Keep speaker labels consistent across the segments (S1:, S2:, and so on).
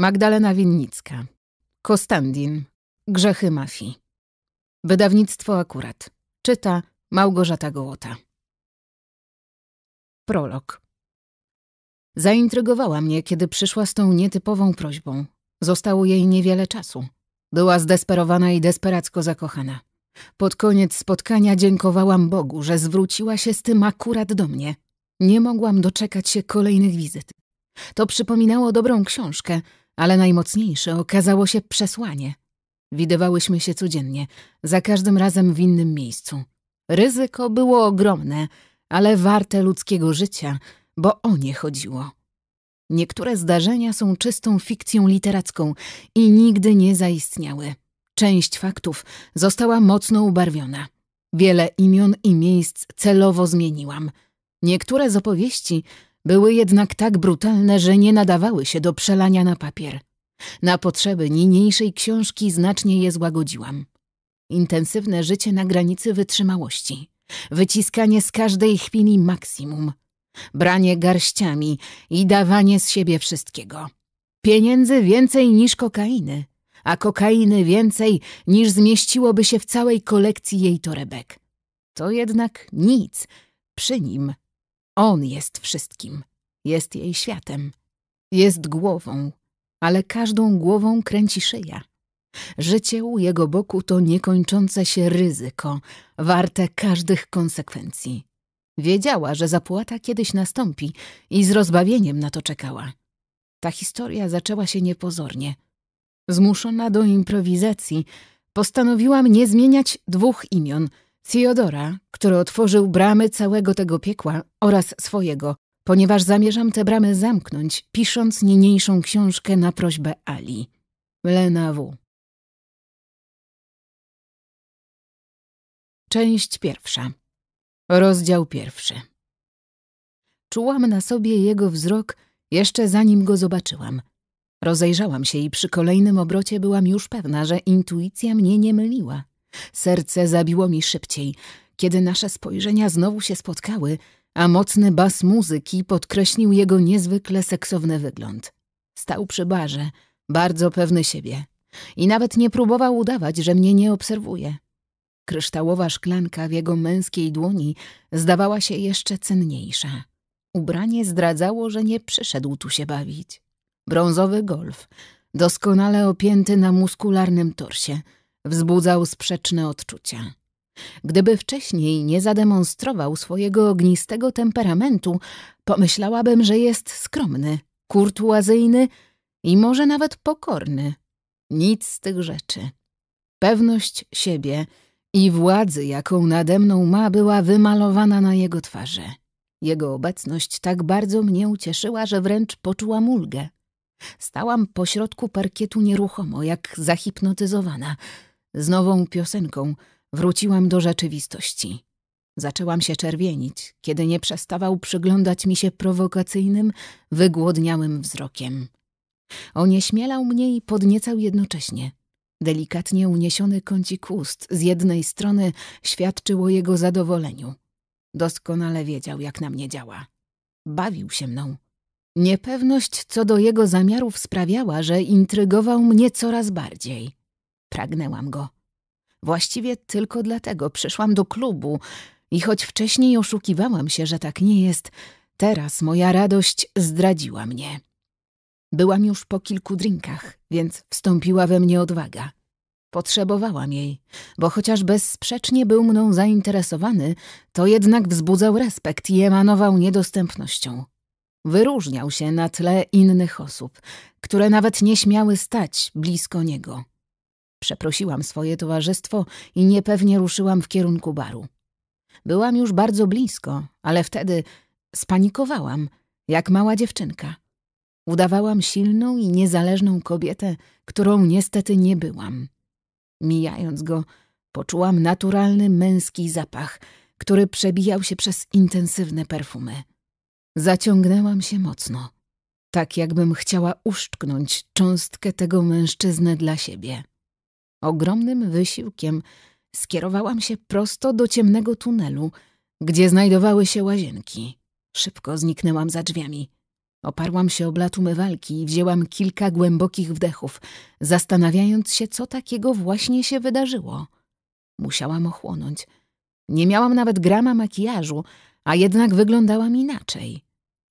S1: Magdalena Winnicka. Kostandin. Grzechy mafii. Wydawnictwo akurat. Czyta Małgorzata Gołota. Prolog. Zaintrygowała mnie, kiedy przyszła z tą nietypową prośbą. Zostało jej niewiele czasu. Była zdesperowana i desperacko zakochana. Pod koniec spotkania dziękowałam Bogu, że zwróciła się z tym akurat do mnie. Nie mogłam doczekać się kolejnych wizyt. To przypominało dobrą książkę – ale najmocniejsze okazało się przesłanie. Widywałyśmy się codziennie, za każdym razem w innym miejscu. Ryzyko było ogromne, ale warte ludzkiego życia, bo o nie chodziło. Niektóre zdarzenia są czystą fikcją literacką i nigdy nie zaistniały. Część faktów została mocno ubarwiona. Wiele imion i miejsc celowo zmieniłam. Niektóre z opowieści były jednak tak brutalne, że nie nadawały się do przelania na papier. Na potrzeby niniejszej książki znacznie je złagodziłam. Intensywne życie na granicy wytrzymałości. Wyciskanie z każdej chwili maksimum. Branie garściami i dawanie z siebie wszystkiego. Pieniędzy więcej niż kokainy, a kokainy więcej niż zmieściłoby się w całej kolekcji jej torebek. To jednak nic przy nim on jest wszystkim. Jest jej światem. Jest głową, ale każdą głową kręci szyja. Życie u jego boku to niekończące się ryzyko, warte każdych konsekwencji. Wiedziała, że zapłata kiedyś nastąpi i z rozbawieniem na to czekała. Ta historia zaczęła się niepozornie. Zmuszona do improwizacji, postanowiłam nie zmieniać dwóch imion – Theodora, który otworzył bramy całego tego piekła oraz swojego, ponieważ zamierzam te bramy zamknąć, pisząc niniejszą książkę na prośbę Ali. Lena W. Część pierwsza. Rozdział pierwszy. Czułam na sobie jego wzrok jeszcze zanim go zobaczyłam. Rozejrzałam się i przy kolejnym obrocie byłam już pewna, że intuicja mnie nie myliła. Serce zabiło mi szybciej, kiedy nasze spojrzenia znowu się spotkały, a mocny bas muzyki podkreślił jego niezwykle seksowny wygląd. Stał przy barze, bardzo pewny siebie i nawet nie próbował udawać, że mnie nie obserwuje. Kryształowa szklanka w jego męskiej dłoni zdawała się jeszcze cenniejsza. Ubranie zdradzało, że nie przyszedł tu się bawić. Brązowy golf, doskonale opięty na muskularnym torsie – wzbudzał sprzeczne odczucia. Gdyby wcześniej nie zademonstrował swojego ognistego temperamentu, pomyślałabym, że jest skromny, kurtuazyjny i może nawet pokorny. Nic z tych rzeczy. Pewność siebie i władzy, jaką nade mną ma, była wymalowana na jego twarzy. Jego obecność tak bardzo mnie ucieszyła, że wręcz poczułam ulgę. Stałam pośrodku parkietu nieruchomo, jak zahipnotyzowana – z nową piosenką wróciłam do rzeczywistości. Zaczęłam się czerwienić, kiedy nie przestawał przyglądać mi się prowokacyjnym, wygłodniałym wzrokiem. Onieśmielał mnie i podniecał jednocześnie. Delikatnie uniesiony kącik ust z jednej strony świadczył o jego zadowoleniu. Doskonale wiedział, jak na mnie działa. Bawił się mną. Niepewność co do jego zamiarów sprawiała, że intrygował mnie coraz bardziej. Pragnęłam go. Właściwie tylko dlatego przyszłam do klubu i choć wcześniej oszukiwałam się, że tak nie jest, teraz moja radość zdradziła mnie. Byłam już po kilku drinkach, więc wstąpiła we mnie odwaga. Potrzebowałam jej, bo chociaż bezsprzecznie był mną zainteresowany, to jednak wzbudzał respekt i emanował niedostępnością. Wyróżniał się na tle innych osób, które nawet nie śmiały stać blisko niego. Przeprosiłam swoje towarzystwo i niepewnie ruszyłam w kierunku baru. Byłam już bardzo blisko, ale wtedy spanikowałam, jak mała dziewczynka. Udawałam silną i niezależną kobietę, którą niestety nie byłam. Mijając go, poczułam naturalny męski zapach, który przebijał się przez intensywne perfumy. Zaciągnęłam się mocno, tak jakbym chciała uszczknąć cząstkę tego mężczyznę dla siebie. Ogromnym wysiłkiem skierowałam się prosto do ciemnego tunelu, gdzie znajdowały się łazienki. Szybko zniknęłam za drzwiami. Oparłam się o blat umywalki i wzięłam kilka głębokich wdechów, zastanawiając się, co takiego właśnie się wydarzyło. Musiałam ochłonąć. Nie miałam nawet grama makijażu, a jednak wyglądałam inaczej.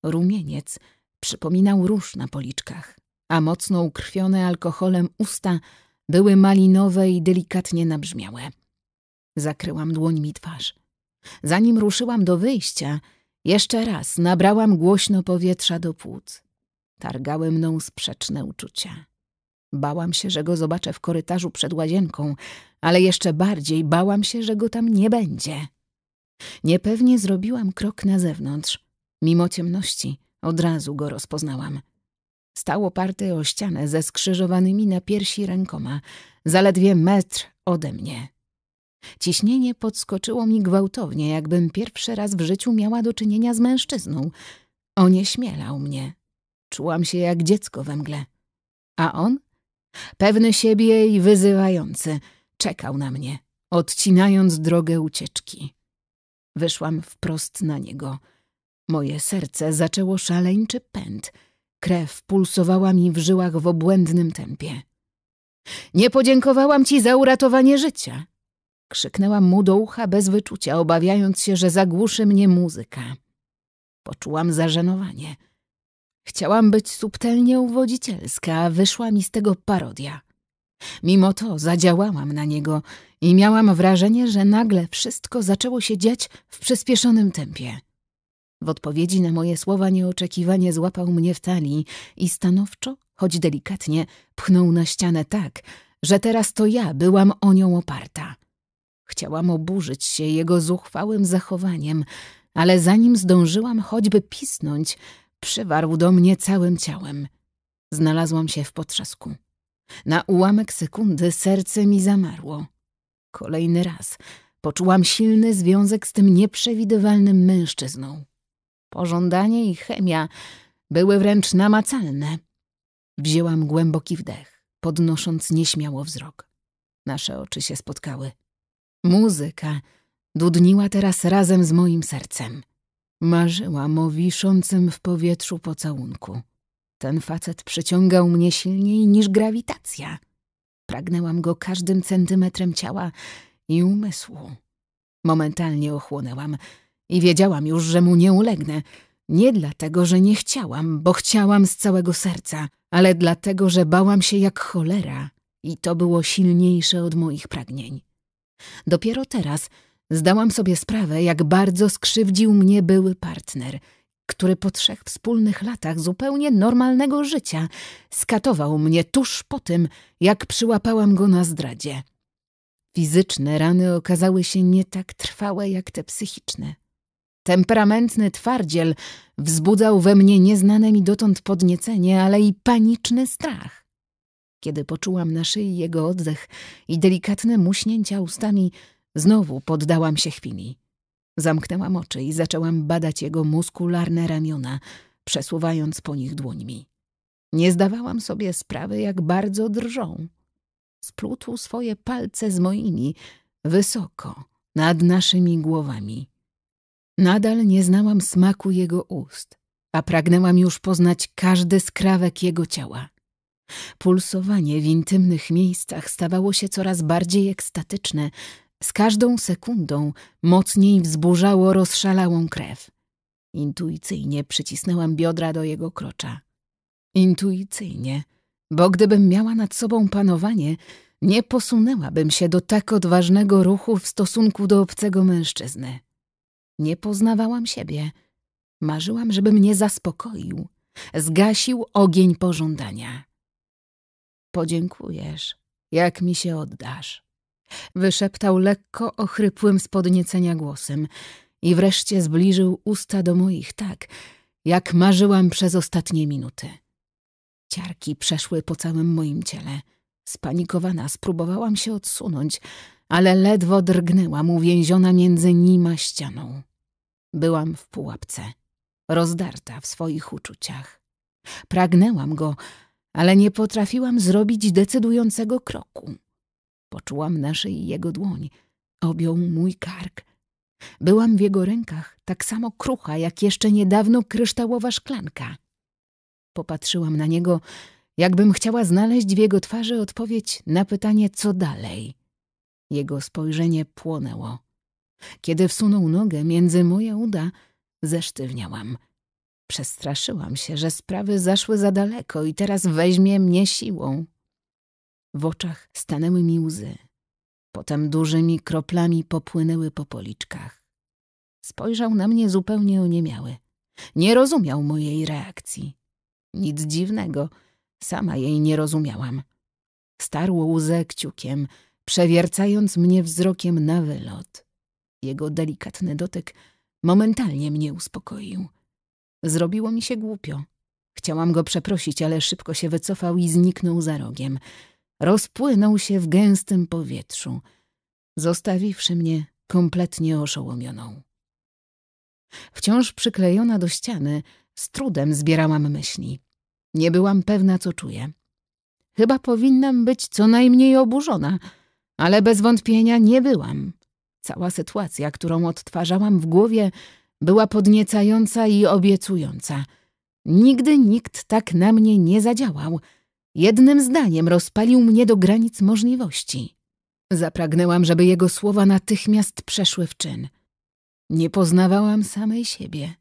S1: Rumieniec przypominał róż na policzkach, a mocno ukrwione alkoholem usta były malinowe i delikatnie nabrzmiałe. Zakryłam dłońmi twarz. Zanim ruszyłam do wyjścia, jeszcze raz nabrałam głośno powietrza do płuc. Targały mną sprzeczne uczucia. Bałam się, że go zobaczę w korytarzu przed łazienką, ale jeszcze bardziej bałam się, że go tam nie będzie. Niepewnie zrobiłam krok na zewnątrz. Mimo ciemności od razu go rozpoznałam. Stał oparty o ścianę ze skrzyżowanymi na piersi rękoma, zaledwie metr ode mnie. Ciśnienie podskoczyło mi gwałtownie, jakbym pierwszy raz w życiu miała do czynienia z mężczyzną. Onieśmielał mnie. Czułam się jak dziecko we mgle. A on? Pewny siebie i wyzywający, czekał na mnie, odcinając drogę ucieczki. Wyszłam wprost na niego. Moje serce zaczęło szaleńczy pęd – Krew pulsowała mi w żyłach w obłędnym tempie. Nie podziękowałam ci za uratowanie życia! Krzyknęłam mu do ucha bez wyczucia, obawiając się, że zagłuszy mnie muzyka. Poczułam zażenowanie. Chciałam być subtelnie uwodzicielska, a wyszła mi z tego parodia. Mimo to zadziałałam na niego i miałam wrażenie, że nagle wszystko zaczęło się dziać w przyspieszonym tempie. W odpowiedzi na moje słowa nieoczekiwanie złapał mnie w talii i stanowczo, choć delikatnie, pchnął na ścianę tak, że teraz to ja byłam o nią oparta. Chciałam oburzyć się jego zuchwałym zachowaniem, ale zanim zdążyłam choćby pisnąć, przywarł do mnie całym ciałem. Znalazłam się w potrzasku. Na ułamek sekundy serce mi zamarło. Kolejny raz poczułam silny związek z tym nieprzewidywalnym mężczyzną. Pożądanie i chemia były wręcz namacalne. Wzięłam głęboki wdech, podnosząc nieśmiało wzrok. Nasze oczy się spotkały. Muzyka dudniła teraz razem z moim sercem. Marzyłam o wiszącym w powietrzu pocałunku. Ten facet przyciągał mnie silniej niż grawitacja. Pragnęłam go każdym centymetrem ciała i umysłu. Momentalnie ochłonęłam, i wiedziałam już, że mu nie ulegnę. Nie dlatego, że nie chciałam, bo chciałam z całego serca, ale dlatego, że bałam się jak cholera i to było silniejsze od moich pragnień. Dopiero teraz zdałam sobie sprawę, jak bardzo skrzywdził mnie były partner, który po trzech wspólnych latach zupełnie normalnego życia skatował mnie tuż po tym, jak przyłapałam go na zdradzie. Fizyczne rany okazały się nie tak trwałe jak te psychiczne. Temperamentny twardziel wzbudzał we mnie nieznane mi dotąd podniecenie, ale i paniczny strach. Kiedy poczułam na szyi jego oddech i delikatne muśnięcia ustami, znowu poddałam się chwili. Zamknęłam oczy i zaczęłam badać jego muskularne ramiona, przesuwając po nich dłońmi. Nie zdawałam sobie sprawy, jak bardzo drżą. Splutł swoje palce z moimi, wysoko, nad naszymi głowami. Nadal nie znałam smaku jego ust, a pragnęłam już poznać każdy skrawek jego ciała. Pulsowanie w intymnych miejscach stawało się coraz bardziej ekstatyczne, z każdą sekundą mocniej wzburzało rozszalałą krew. Intuicyjnie przycisnęłam biodra do jego krocza. Intuicyjnie, bo gdybym miała nad sobą panowanie, nie posunęłabym się do tak odważnego ruchu w stosunku do obcego mężczyzny. Nie poznawałam siebie. Marzyłam, żeby mnie zaspokoił, zgasił ogień pożądania. Podziękujesz, jak mi się oddasz. Wyszeptał lekko ochrypłym z podniecenia głosem i wreszcie zbliżył usta do moich tak, jak marzyłam przez ostatnie minuty. Ciarki przeszły po całym moim ciele. Spanikowana spróbowałam się odsunąć, ale ledwo drgnęłam uwięziona między nim a ścianą. Byłam w pułapce, rozdarta w swoich uczuciach. Pragnęłam go, ale nie potrafiłam zrobić decydującego kroku. Poczułam na szyi jego dłoń, objął mój kark. Byłam w jego rękach tak samo krucha, jak jeszcze niedawno kryształowa szklanka. Popatrzyłam na niego, jakbym chciała znaleźć w jego twarzy odpowiedź na pytanie, co dalej. Jego spojrzenie płonęło. Kiedy wsunął nogę między moje uda, zesztywniałam. Przestraszyłam się, że sprawy zaszły za daleko i teraz weźmie mnie siłą. W oczach stanęły mi łzy. Potem dużymi kroplami popłynęły po policzkach. Spojrzał na mnie zupełnie oniemiały. Nie rozumiał mojej reakcji. Nic dziwnego, sama jej nie rozumiałam. Starło łzę kciukiem, przewiercając mnie wzrokiem na wylot. Jego delikatny dotyk momentalnie mnie uspokoił. Zrobiło mi się głupio. Chciałam go przeprosić, ale szybko się wycofał i zniknął za rogiem. Rozpłynął się w gęstym powietrzu, zostawiwszy mnie kompletnie oszołomioną. Wciąż przyklejona do ściany, z trudem zbierałam myśli. Nie byłam pewna, co czuję. Chyba powinnam być co najmniej oburzona, ale bez wątpienia nie byłam. Cała sytuacja, którą odtwarzałam w głowie, była podniecająca i obiecująca. Nigdy nikt tak na mnie nie zadziałał. Jednym zdaniem rozpalił mnie do granic możliwości. Zapragnęłam, żeby jego słowa natychmiast przeszły w czyn. Nie poznawałam samej siebie.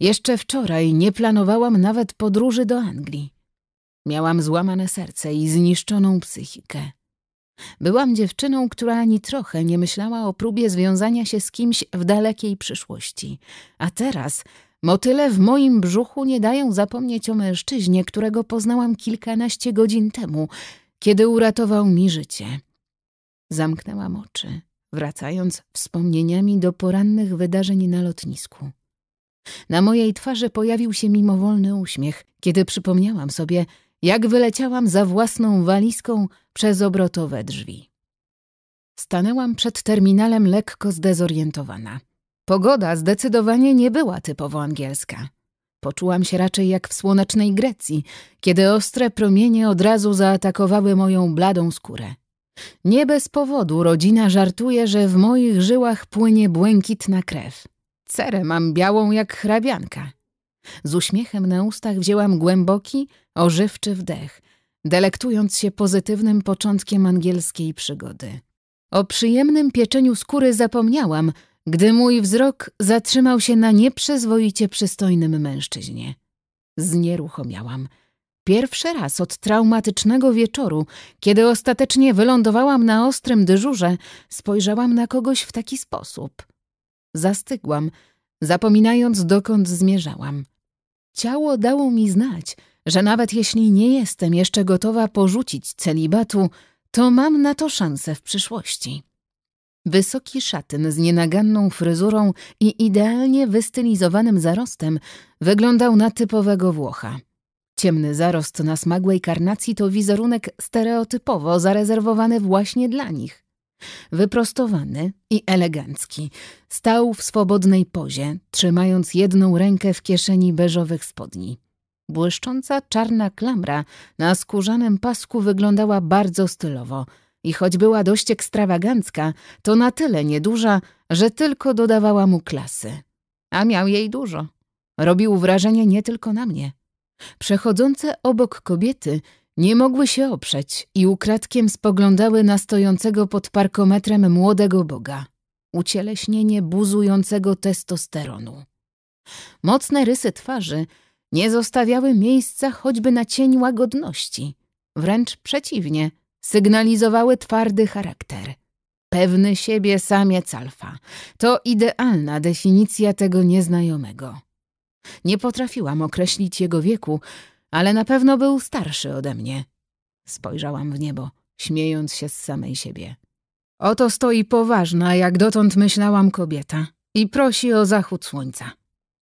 S1: Jeszcze wczoraj nie planowałam nawet podróży do Anglii. Miałam złamane serce i zniszczoną psychikę. Byłam dziewczyną, która ani trochę nie myślała o próbie związania się z kimś w dalekiej przyszłości. A teraz motyle w moim brzuchu nie dają zapomnieć o mężczyźnie, którego poznałam kilkanaście godzin temu, kiedy uratował mi życie. Zamknęłam oczy, wracając wspomnieniami do porannych wydarzeń na lotnisku. Na mojej twarzy pojawił się mimowolny uśmiech, kiedy przypomniałam sobie, jak wyleciałam za własną walizką przez obrotowe drzwi. Stanęłam przed terminalem lekko zdezorientowana. Pogoda zdecydowanie nie była typowo angielska. Poczułam się raczej jak w słonecznej Grecji, kiedy ostre promienie od razu zaatakowały moją bladą skórę. Nie bez powodu rodzina żartuje, że w moich żyłach płynie błękitna krew. Cerę mam białą jak hrabianka. Z uśmiechem na ustach wzięłam głęboki, ożywczy wdech, delektując się pozytywnym początkiem angielskiej przygody. O przyjemnym pieczeniu skóry zapomniałam, gdy mój wzrok zatrzymał się na nieprzyzwoicie przystojnym mężczyźnie. Znieruchomiałam. Pierwszy raz od traumatycznego wieczoru, kiedy ostatecznie wylądowałam na ostrym dyżurze, spojrzałam na kogoś w taki sposób. Zastygłam, zapominając dokąd zmierzałam. Ciało dało mi znać – że nawet jeśli nie jestem jeszcze gotowa porzucić celibatu, to mam na to szansę w przyszłości. Wysoki szatyn z nienaganną fryzurą i idealnie wystylizowanym zarostem wyglądał na typowego Włocha. Ciemny zarost na smagłej karnacji to wizerunek stereotypowo zarezerwowany właśnie dla nich. Wyprostowany i elegancki, stał w swobodnej pozie, trzymając jedną rękę w kieszeni beżowych spodni. Błyszcząca czarna klamra na skórzanym pasku wyglądała bardzo stylowo i choć była dość ekstrawagancka, to na tyle nieduża, że tylko dodawała mu klasy. A miał jej dużo. Robił wrażenie nie tylko na mnie. Przechodzące obok kobiety nie mogły się oprzeć i ukradkiem spoglądały na stojącego pod parkometrem młodego boga, ucieleśnienie buzującego testosteronu. Mocne rysy twarzy nie zostawiały miejsca choćby na cień łagodności. Wręcz przeciwnie, sygnalizowały twardy charakter. Pewny siebie samiec alfa. To idealna definicja tego nieznajomego. Nie potrafiłam określić jego wieku, ale na pewno był starszy ode mnie. Spojrzałam w niebo, śmiejąc się z samej siebie. Oto stoi poważna, jak dotąd myślałam kobieta i prosi o zachód słońca.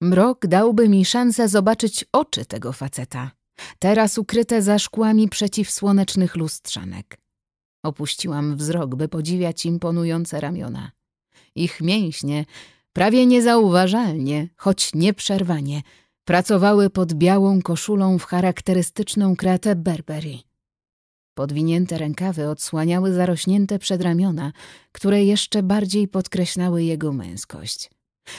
S1: Mrok dałby mi szansę zobaczyć oczy tego faceta, teraz ukryte za szkłami przeciwsłonecznych lustrzanek. Opuściłam wzrok, by podziwiać imponujące ramiona. Ich mięśnie, prawie niezauważalnie, choć nieprzerwanie, pracowały pod białą koszulą w charakterystyczną kratę Berberry. Podwinięte rękawy odsłaniały zarośnięte przedramiona, które jeszcze bardziej podkreślały jego męskość.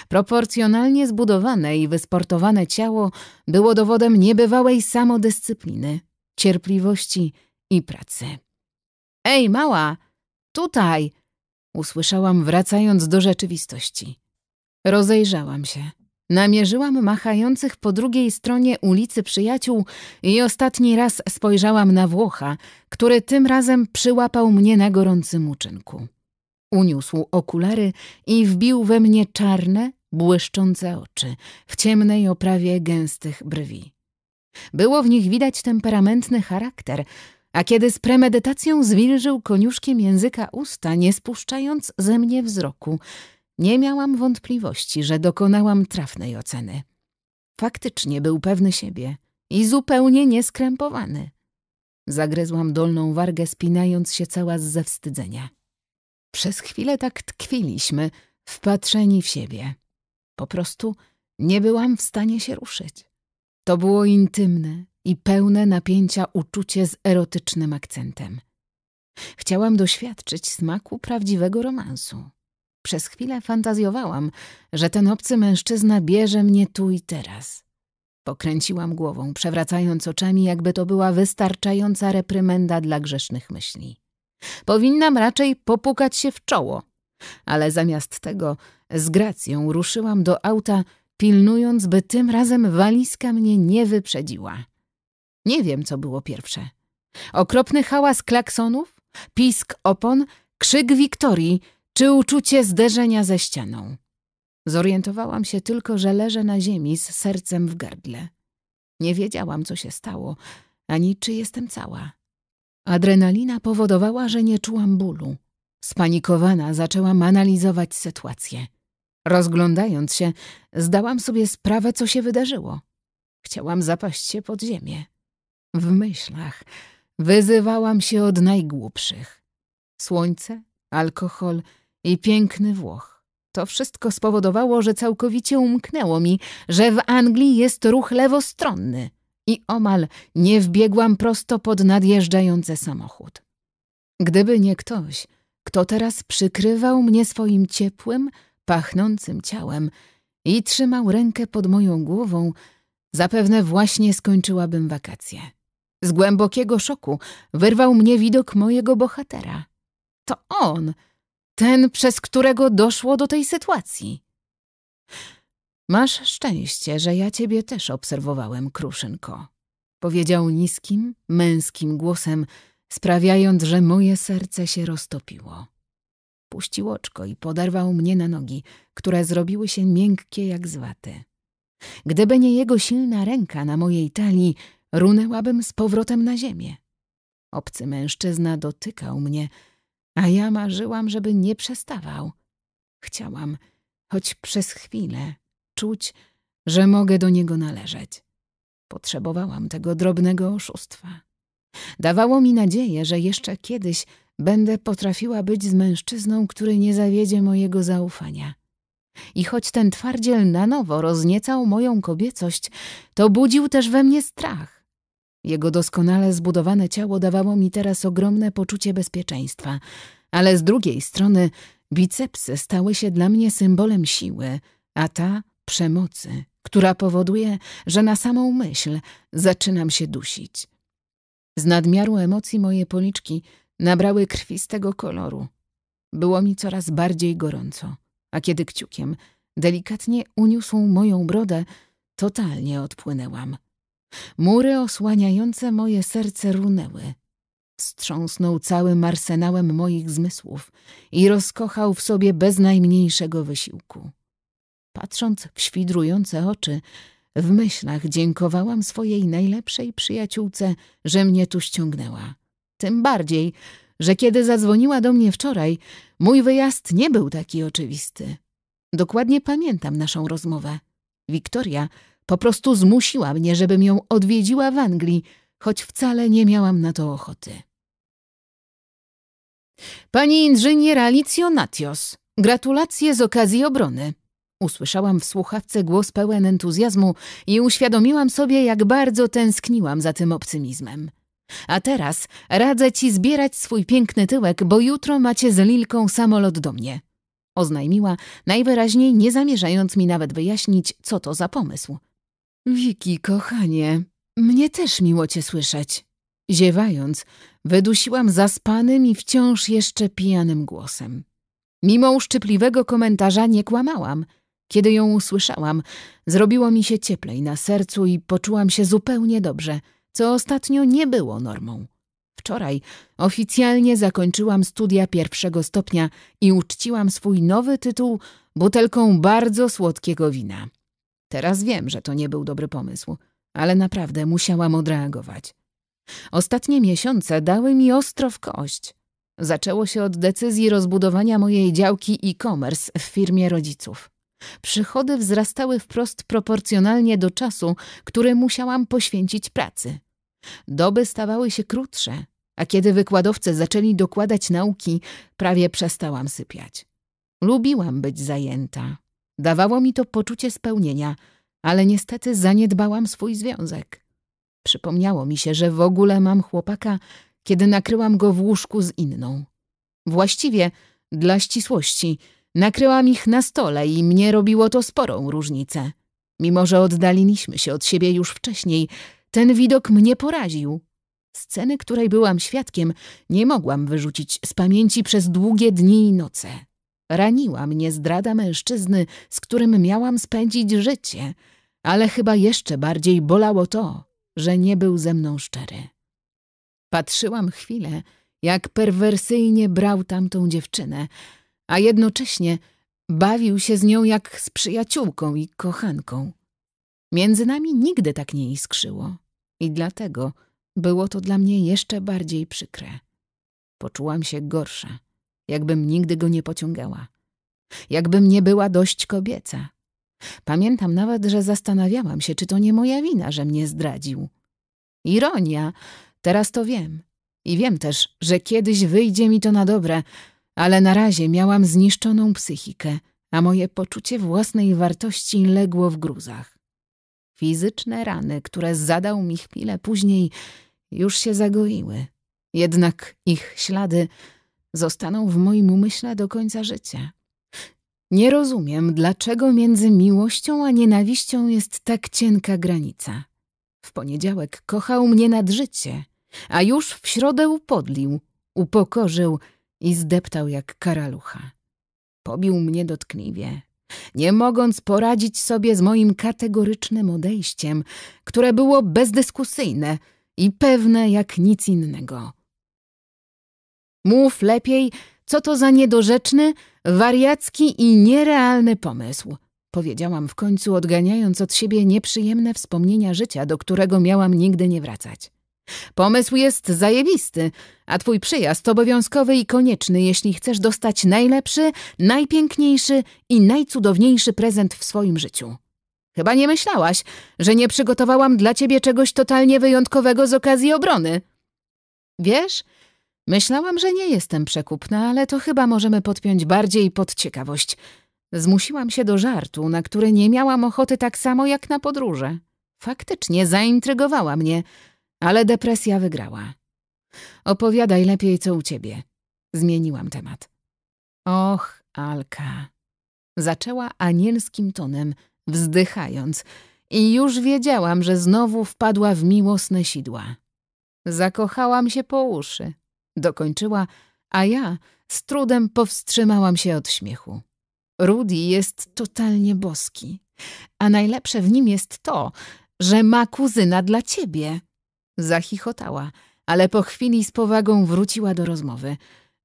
S1: Proporcjonalnie zbudowane i wysportowane ciało było dowodem niebywałej samodyscypliny, cierpliwości i pracy. Ej, mała, tutaj! usłyszałam, wracając do rzeczywistości. Rozejrzałam się. Namierzyłam machających po drugiej stronie ulicy przyjaciół i ostatni raz spojrzałam na Włocha, który tym razem przyłapał mnie na gorącym uczynku. Uniósł okulary i wbił we mnie czarne, błyszczące oczy w ciemnej oprawie gęstych brwi. Było w nich widać temperamentny charakter, a kiedy z premedytacją zwilżył koniuszkiem języka usta, nie spuszczając ze mnie wzroku, nie miałam wątpliwości, że dokonałam trafnej oceny. Faktycznie był pewny siebie i zupełnie nieskrępowany. Zagryzłam dolną wargę, spinając się cała z zawstydzenia. Przez chwilę tak tkwiliśmy, wpatrzeni w siebie. Po prostu nie byłam w stanie się ruszyć. To było intymne i pełne napięcia uczucie z erotycznym akcentem. Chciałam doświadczyć smaku prawdziwego romansu. Przez chwilę fantazjowałam, że ten obcy mężczyzna bierze mnie tu i teraz. Pokręciłam głową, przewracając oczami, jakby to była wystarczająca reprymenda dla grzesznych myśli. Powinnam raczej popukać się w czoło, ale zamiast tego z gracją ruszyłam do auta, pilnując, by tym razem walizka mnie nie wyprzedziła. Nie wiem, co było pierwsze. Okropny hałas klaksonów, pisk opon, krzyk Wiktorii czy uczucie zderzenia ze ścianą. Zorientowałam się tylko, że leżę na ziemi z sercem w gardle. Nie wiedziałam, co się stało, ani czy jestem cała. Adrenalina powodowała, że nie czułam bólu. Spanikowana zaczęłam analizować sytuację. Rozglądając się, zdałam sobie sprawę, co się wydarzyło. Chciałam zapaść się pod ziemię. W myślach wyzywałam się od najgłupszych. Słońce, alkohol i piękny Włoch. To wszystko spowodowało, że całkowicie umknęło mi, że w Anglii jest ruch lewostronny i omal nie wbiegłam prosto pod nadjeżdżający samochód. Gdyby nie ktoś, kto teraz przykrywał mnie swoim ciepłym, pachnącym ciałem i trzymał rękę pod moją głową, zapewne właśnie skończyłabym wakacje. Z głębokiego szoku wyrwał mnie widok mojego bohatera. To on, ten, przez którego doszło do tej sytuacji. Masz szczęście, że ja ciebie też obserwowałem, Kruszynko. Powiedział niskim, męskim głosem, sprawiając, że moje serce się roztopiło. Puścił oczko i poderwał mnie na nogi, które zrobiły się miękkie jak z waty. Gdyby nie jego silna ręka na mojej talii, runęłabym z powrotem na ziemię. Obcy mężczyzna dotykał mnie, a ja marzyłam, żeby nie przestawał. Chciałam, choć przez chwilę, czuć, że mogę do niego należeć. Potrzebowałam tego drobnego oszustwa. Dawało mi nadzieję, że jeszcze kiedyś będę potrafiła być z mężczyzną, który nie zawiedzie mojego zaufania. I choć ten twardziel na nowo rozniecał moją kobiecość, to budził też we mnie strach. Jego doskonale zbudowane ciało dawało mi teraz ogromne poczucie bezpieczeństwa, ale z drugiej strony bicepsy stały się dla mnie symbolem siły, a ta przemocy, która powoduje, że na samą myśl zaczynam się dusić. Z nadmiaru emocji moje policzki nabrały krwistego koloru. Było mi coraz bardziej gorąco, a kiedy kciukiem delikatnie uniósł moją brodę, totalnie odpłynęłam. Mury osłaniające moje serce runęły. Wstrząsnął całym arsenałem moich zmysłów i rozkochał w sobie bez najmniejszego wysiłku. Patrząc w świdrujące oczy, w myślach dziękowałam swojej najlepszej przyjaciółce, że mnie tu ściągnęła. Tym bardziej, że kiedy zadzwoniła do mnie wczoraj, mój wyjazd nie był taki oczywisty. Dokładnie pamiętam naszą rozmowę. Wiktoria po prostu zmusiła mnie, żebym ją odwiedziła w Anglii, choć wcale nie miałam na to ochoty. Pani inżynier Alicjonatios, gratulacje z okazji obrony. Usłyszałam w słuchawce głos pełen entuzjazmu i uświadomiłam sobie, jak bardzo tęskniłam za tym optymizmem. A teraz radzę ci zbierać swój piękny tyłek, bo jutro macie z Lilką samolot do mnie. Oznajmiła, najwyraźniej nie zamierzając mi nawet wyjaśnić, co to za pomysł. Wiki, kochanie, mnie też miło cię słyszeć. Ziewając, wydusiłam zaspanym i wciąż jeszcze pijanym głosem. Mimo uszczypliwego komentarza nie kłamałam – kiedy ją usłyszałam, zrobiło mi się cieplej na sercu i poczułam się zupełnie dobrze, co ostatnio nie było normą. Wczoraj oficjalnie zakończyłam studia pierwszego stopnia i uczciłam swój nowy tytuł butelką bardzo słodkiego wina. Teraz wiem, że to nie był dobry pomysł, ale naprawdę musiałam odreagować. Ostatnie miesiące dały mi ostro w kość. Zaczęło się od decyzji rozbudowania mojej działki e-commerce w firmie rodziców przychody wzrastały wprost proporcjonalnie do czasu, który musiałam poświęcić pracy. Doby stawały się krótsze, a kiedy wykładowcy zaczęli dokładać nauki, prawie przestałam sypiać. Lubiłam być zajęta. Dawało mi to poczucie spełnienia, ale niestety zaniedbałam swój związek. Przypomniało mi się, że w ogóle mam chłopaka, kiedy nakryłam go w łóżku z inną. Właściwie, dla ścisłości – Nakryłam ich na stole i mnie robiło to sporą różnicę. Mimo, że oddaliliśmy się od siebie już wcześniej, ten widok mnie poraził. Sceny, której byłam świadkiem, nie mogłam wyrzucić z pamięci przez długie dni i noce. Raniła mnie zdrada mężczyzny, z którym miałam spędzić życie, ale chyba jeszcze bardziej bolało to, że nie był ze mną szczery. Patrzyłam chwilę, jak perwersyjnie brał tamtą dziewczynę, a jednocześnie bawił się z nią jak z przyjaciółką i kochanką. Między nami nigdy tak nie iskrzyło i dlatego było to dla mnie jeszcze bardziej przykre. Poczułam się gorsza, jakbym nigdy go nie pociągała, jakbym nie była dość kobieca. Pamiętam nawet, że zastanawiałam się, czy to nie moja wina, że mnie zdradził. Ironia, teraz to wiem. I wiem też, że kiedyś wyjdzie mi to na dobre, ale na razie miałam zniszczoną psychikę, a moje poczucie własnej wartości legło w gruzach. Fizyczne rany, które zadał mi chwilę później, już się zagoiły. Jednak ich ślady zostaną w moim umyśle do końca życia. Nie rozumiem, dlaczego między miłością a nienawiścią jest tak cienka granica. W poniedziałek kochał mnie nad życie, a już w środę upodlił, upokorzył – i zdeptał jak karalucha. Pobił mnie dotkliwie, nie mogąc poradzić sobie z moim kategorycznym odejściem, które było bezdyskusyjne i pewne jak nic innego. Mów lepiej, co to za niedorzeczny, wariacki i nierealny pomysł, powiedziałam w końcu, odganiając od siebie nieprzyjemne wspomnienia życia, do którego miałam nigdy nie wracać. Pomysł jest zajebisty, a twój przyjazd obowiązkowy i konieczny, jeśli chcesz dostać najlepszy, najpiękniejszy i najcudowniejszy prezent w swoim życiu. Chyba nie myślałaś, że nie przygotowałam dla ciebie czegoś totalnie wyjątkowego z okazji obrony. Wiesz, myślałam, że nie jestem przekupna, ale to chyba możemy podpiąć bardziej pod ciekawość. Zmusiłam się do żartu, na który nie miałam ochoty tak samo jak na podróże. Faktycznie zaintrygowała mnie – ale depresja wygrała. Opowiadaj lepiej, co u ciebie. Zmieniłam temat. Och, Alka. Zaczęła anielskim tonem, wzdychając. I już wiedziałam, że znowu wpadła w miłosne sidła. Zakochałam się po uszy. Dokończyła, a ja z trudem powstrzymałam się od śmiechu. Rudy jest totalnie boski. A najlepsze w nim jest to, że ma kuzyna dla ciebie. Zachichotała, ale po chwili z powagą wróciła do rozmowy.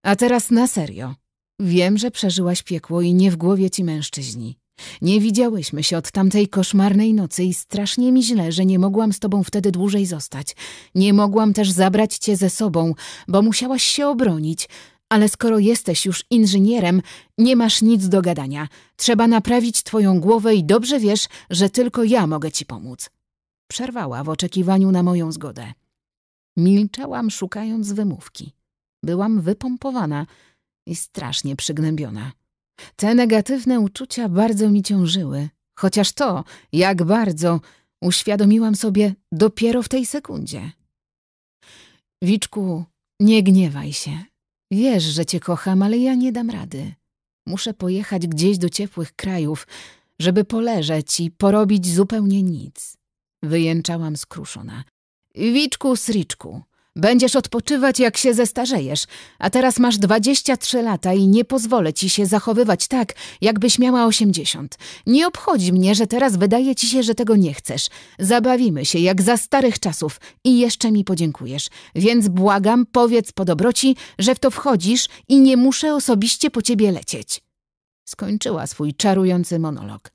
S1: A teraz na serio. Wiem, że przeżyłaś piekło i nie w głowie ci mężczyźni. Nie widziałyśmy się od tamtej koszmarnej nocy i strasznie mi źle, że nie mogłam z tobą wtedy dłużej zostać. Nie mogłam też zabrać cię ze sobą, bo musiałaś się obronić. Ale skoro jesteś już inżynierem, nie masz nic do gadania. Trzeba naprawić twoją głowę i dobrze wiesz, że tylko ja mogę ci pomóc. Przerwała w oczekiwaniu na moją zgodę. Milczałam, szukając wymówki. Byłam wypompowana i strasznie przygnębiona. Te negatywne uczucia bardzo mi ciążyły, chociaż to, jak bardzo, uświadomiłam sobie dopiero w tej sekundzie. Wiczku, nie gniewaj się. Wiesz, że cię kocham, ale ja nie dam rady. Muszę pojechać gdzieś do ciepłych krajów, żeby poleżeć i porobić zupełnie nic. Wyjęczałam skruszona. Wiczku, sriczku, będziesz odpoczywać, jak się zestarzejesz, a teraz masz dwadzieścia trzy lata i nie pozwolę ci się zachowywać tak, jakbyś miała osiemdziesiąt. Nie obchodzi mnie, że teraz wydaje ci się, że tego nie chcesz. Zabawimy się, jak za starych czasów i jeszcze mi podziękujesz. Więc błagam, powiedz po dobroci, że w to wchodzisz i nie muszę osobiście po ciebie lecieć. Skończyła swój czarujący monolog.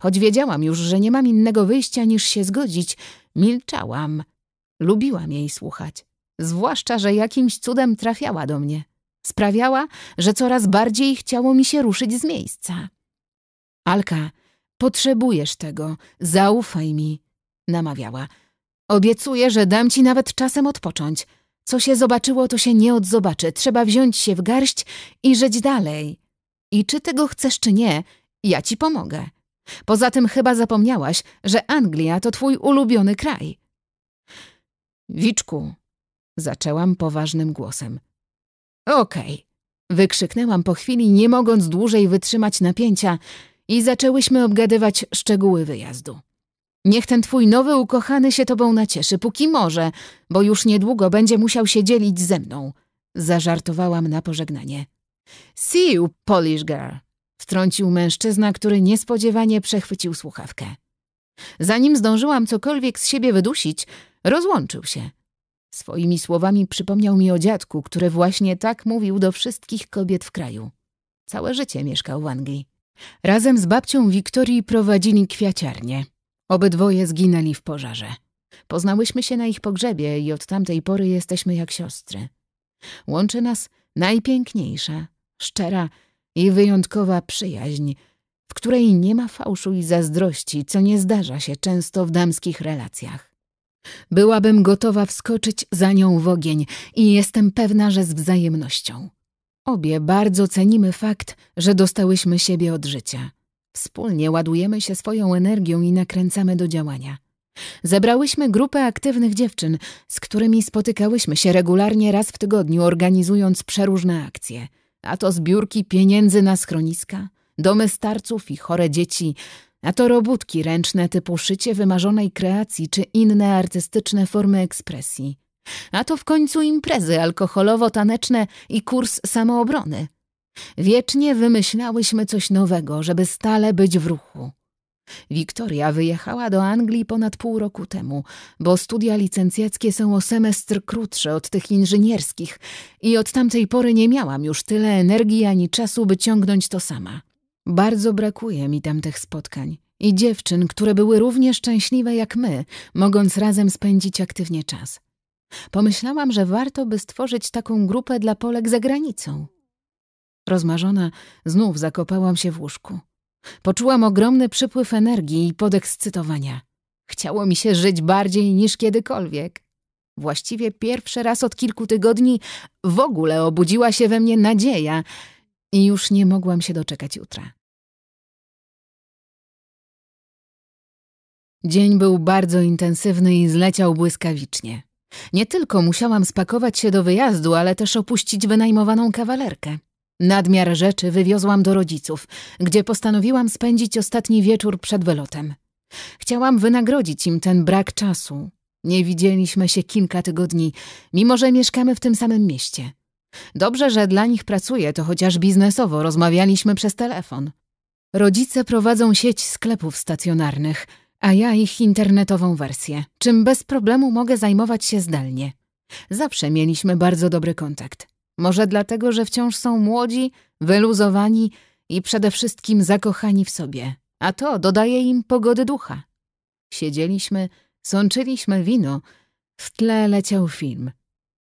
S1: Choć wiedziałam już, że nie mam innego wyjścia niż się zgodzić, milczałam. Lubiłam jej słuchać. Zwłaszcza, że jakimś cudem trafiała do mnie. Sprawiała, że coraz bardziej chciało mi się ruszyć z miejsca. Alka, potrzebujesz tego, zaufaj mi, namawiała. Obiecuję, że dam ci nawet czasem odpocząć. Co się zobaczyło, to się nie odzobaczy. Trzeba wziąć się w garść i żyć dalej. I czy tego chcesz, czy nie, ja ci pomogę. Poza tym chyba zapomniałaś, że Anglia to twój ulubiony kraj. Wiczku, zaczęłam poważnym głosem. Okej, okay. wykrzyknęłam po chwili, nie mogąc dłużej wytrzymać napięcia i zaczęłyśmy obgadywać szczegóły wyjazdu. Niech ten twój nowy ukochany się tobą nacieszy, póki może, bo już niedługo będzie musiał się dzielić ze mną. Zażartowałam na pożegnanie. See you, Polish girl. Wtrącił mężczyzna, który niespodziewanie przechwycił słuchawkę. Zanim zdążyłam cokolwiek z siebie wydusić, rozłączył się. Swoimi słowami przypomniał mi o dziadku, który właśnie tak mówił do wszystkich kobiet w kraju. Całe życie mieszkał w Anglii. Razem z babcią Wiktorii prowadzili kwiaciarnię. Obydwoje zginęli w pożarze. Poznałyśmy się na ich pogrzebie i od tamtej pory jesteśmy jak siostry. Łączy nas najpiękniejsza, szczera, i wyjątkowa przyjaźń, w której nie ma fałszu i zazdrości, co nie zdarza się często w damskich relacjach. Byłabym gotowa wskoczyć za nią w ogień i jestem pewna, że z wzajemnością. Obie bardzo cenimy fakt, że dostałyśmy siebie od życia. Wspólnie ładujemy się swoją energią i nakręcamy do działania. Zebrałyśmy grupę aktywnych dziewczyn, z którymi spotykałyśmy się regularnie raz w tygodniu, organizując przeróżne akcje – a to zbiórki pieniędzy na schroniska, domy starców i chore dzieci, a to robótki ręczne typu szycie wymarzonej kreacji czy inne artystyczne formy ekspresji. A to w końcu imprezy alkoholowo-taneczne i kurs samoobrony. Wiecznie wymyślałyśmy coś nowego, żeby stale być w ruchu. Wiktoria wyjechała do Anglii ponad pół roku temu, bo studia licencjackie są o semestr krótsze od tych inżynierskich i od tamtej pory nie miałam już tyle energii ani czasu, by ciągnąć to sama. Bardzo brakuje mi tamtych spotkań i dziewczyn, które były równie szczęśliwe jak my, mogąc razem spędzić aktywnie czas. Pomyślałam, że warto by stworzyć taką grupę dla Polek za granicą. Rozmarzona znów zakopałam się w łóżku. Poczułam ogromny przypływ energii i podekscytowania. Chciało mi się żyć bardziej niż kiedykolwiek. Właściwie pierwszy raz od kilku tygodni w ogóle obudziła się we mnie nadzieja i już nie mogłam się doczekać jutra. Dzień był bardzo intensywny i zleciał błyskawicznie. Nie tylko musiałam spakować się do wyjazdu, ale też opuścić wynajmowaną kawalerkę. Nadmiar rzeczy wywiozłam do rodziców, gdzie postanowiłam spędzić ostatni wieczór przed wylotem. Chciałam wynagrodzić im ten brak czasu. Nie widzieliśmy się kilka tygodni, mimo że mieszkamy w tym samym mieście. Dobrze, że dla nich pracuję, to chociaż biznesowo rozmawialiśmy przez telefon. Rodzice prowadzą sieć sklepów stacjonarnych, a ja ich internetową wersję, czym bez problemu mogę zajmować się zdalnie. Zawsze mieliśmy bardzo dobry kontakt. Może dlatego, że wciąż są młodzi, wyluzowani i przede wszystkim zakochani w sobie, a to dodaje im pogody ducha. Siedzieliśmy, sączyliśmy wino, w tle leciał film.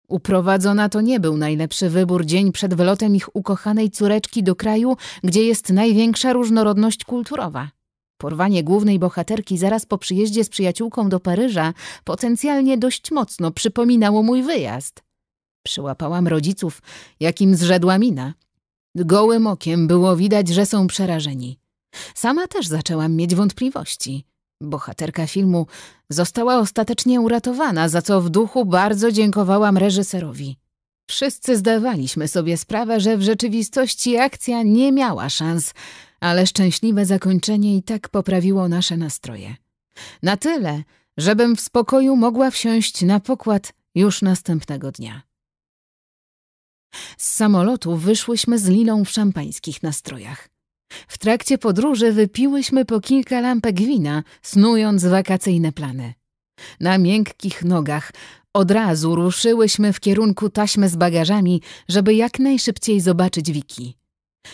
S1: Uprowadzona to nie był najlepszy wybór dzień przed wylotem ich ukochanej córeczki do kraju, gdzie jest największa różnorodność kulturowa. Porwanie głównej bohaterki zaraz po przyjeździe z przyjaciółką do Paryża potencjalnie dość mocno przypominało mój wyjazd. Przyłapałam rodziców, jakim zrzedła mina. Gołym okiem było widać, że są przerażeni. Sama też zaczęłam mieć wątpliwości. Bohaterka filmu została ostatecznie uratowana, za co w duchu bardzo dziękowałam reżyserowi. Wszyscy zdawaliśmy sobie sprawę, że w rzeczywistości akcja nie miała szans, ale szczęśliwe zakończenie i tak poprawiło nasze nastroje. Na tyle, żebym w spokoju mogła wsiąść na pokład już następnego dnia. Z samolotu wyszłyśmy z Lilą w szampańskich nastrojach. W trakcie podróży wypiłyśmy po kilka lampek wina, snując wakacyjne plany. Na miękkich nogach od razu ruszyłyśmy w kierunku taśmy z bagażami, żeby jak najszybciej zobaczyć Wiki.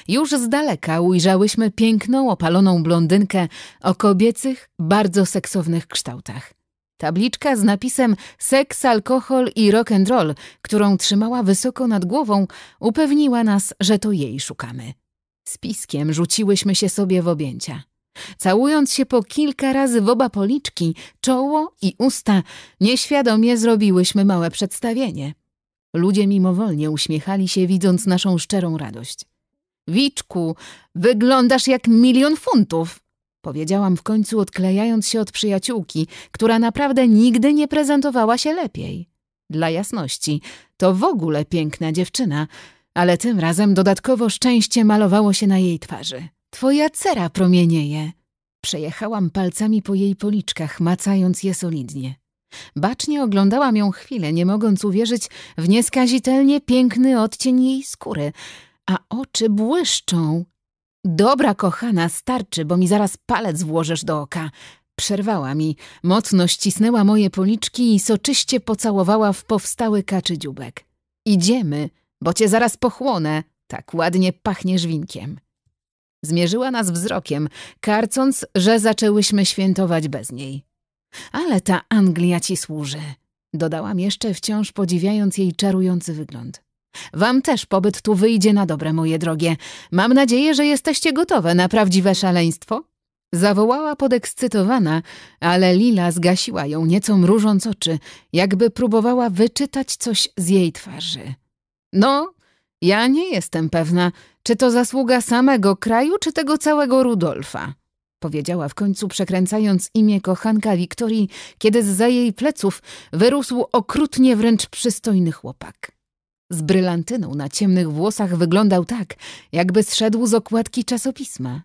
S1: Już z daleka ujrzałyśmy piękną, opaloną blondynkę o kobiecych, bardzo seksownych kształtach. Tabliczka z napisem Seks, alkohol i rock and roll, którą trzymała wysoko nad głową, upewniła nas, że to jej szukamy. Z piskiem rzuciłyśmy się sobie w objęcia. Całując się po kilka razy w oba policzki, czoło i usta, nieświadomie zrobiłyśmy małe przedstawienie. Ludzie mimowolnie uśmiechali się, widząc naszą szczerą radość. Wiczku, wyglądasz jak milion funtów! Powiedziałam w końcu, odklejając się od przyjaciółki, która naprawdę nigdy nie prezentowała się lepiej. Dla jasności, to w ogóle piękna dziewczyna, ale tym razem dodatkowo szczęście malowało się na jej twarzy. Twoja cera promienieje. Przejechałam palcami po jej policzkach, macając je solidnie. Bacznie oglądałam ją chwilę, nie mogąc uwierzyć w nieskazitelnie piękny odcień jej skóry, a oczy błyszczą, Dobra, kochana, starczy, bo mi zaraz palec włożesz do oka. Przerwała mi, mocno ścisnęła moje policzki i soczyście pocałowała w powstały kaczy dziubek. Idziemy, bo cię zaraz pochłonę, tak ładnie pachniesz winkiem. Zmierzyła nas wzrokiem, karcąc, że zaczęłyśmy świętować bez niej. Ale ta Anglia ci służy, dodałam jeszcze, wciąż podziwiając jej czarujący wygląd. Wam też pobyt tu wyjdzie na dobre, moje drogie. Mam nadzieję, że jesteście gotowe na prawdziwe szaleństwo. Zawołała podekscytowana, ale Lila zgasiła ją nieco mrużąc oczy, jakby próbowała wyczytać coś z jej twarzy. No, ja nie jestem pewna, czy to zasługa samego kraju, czy tego całego Rudolfa. Powiedziała w końcu, przekręcając imię kochanka Wiktorii, kiedy z za jej pleców wyrósł okrutnie wręcz przystojny chłopak. Z brylantyną na ciemnych włosach wyglądał tak, jakby zszedł z okładki czasopisma.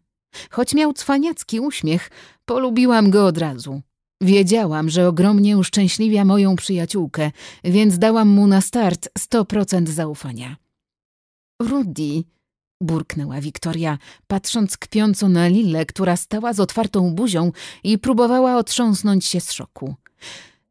S1: Choć miał cwaniacki uśmiech, polubiłam go od razu. Wiedziałam, że ogromnie uszczęśliwia moją przyjaciółkę, więc dałam mu na start 100% zaufania. Rudy, burknęła Wiktoria, patrząc kpiąco na Lillę, która stała z otwartą buzią i próbowała otrząsnąć się z szoku.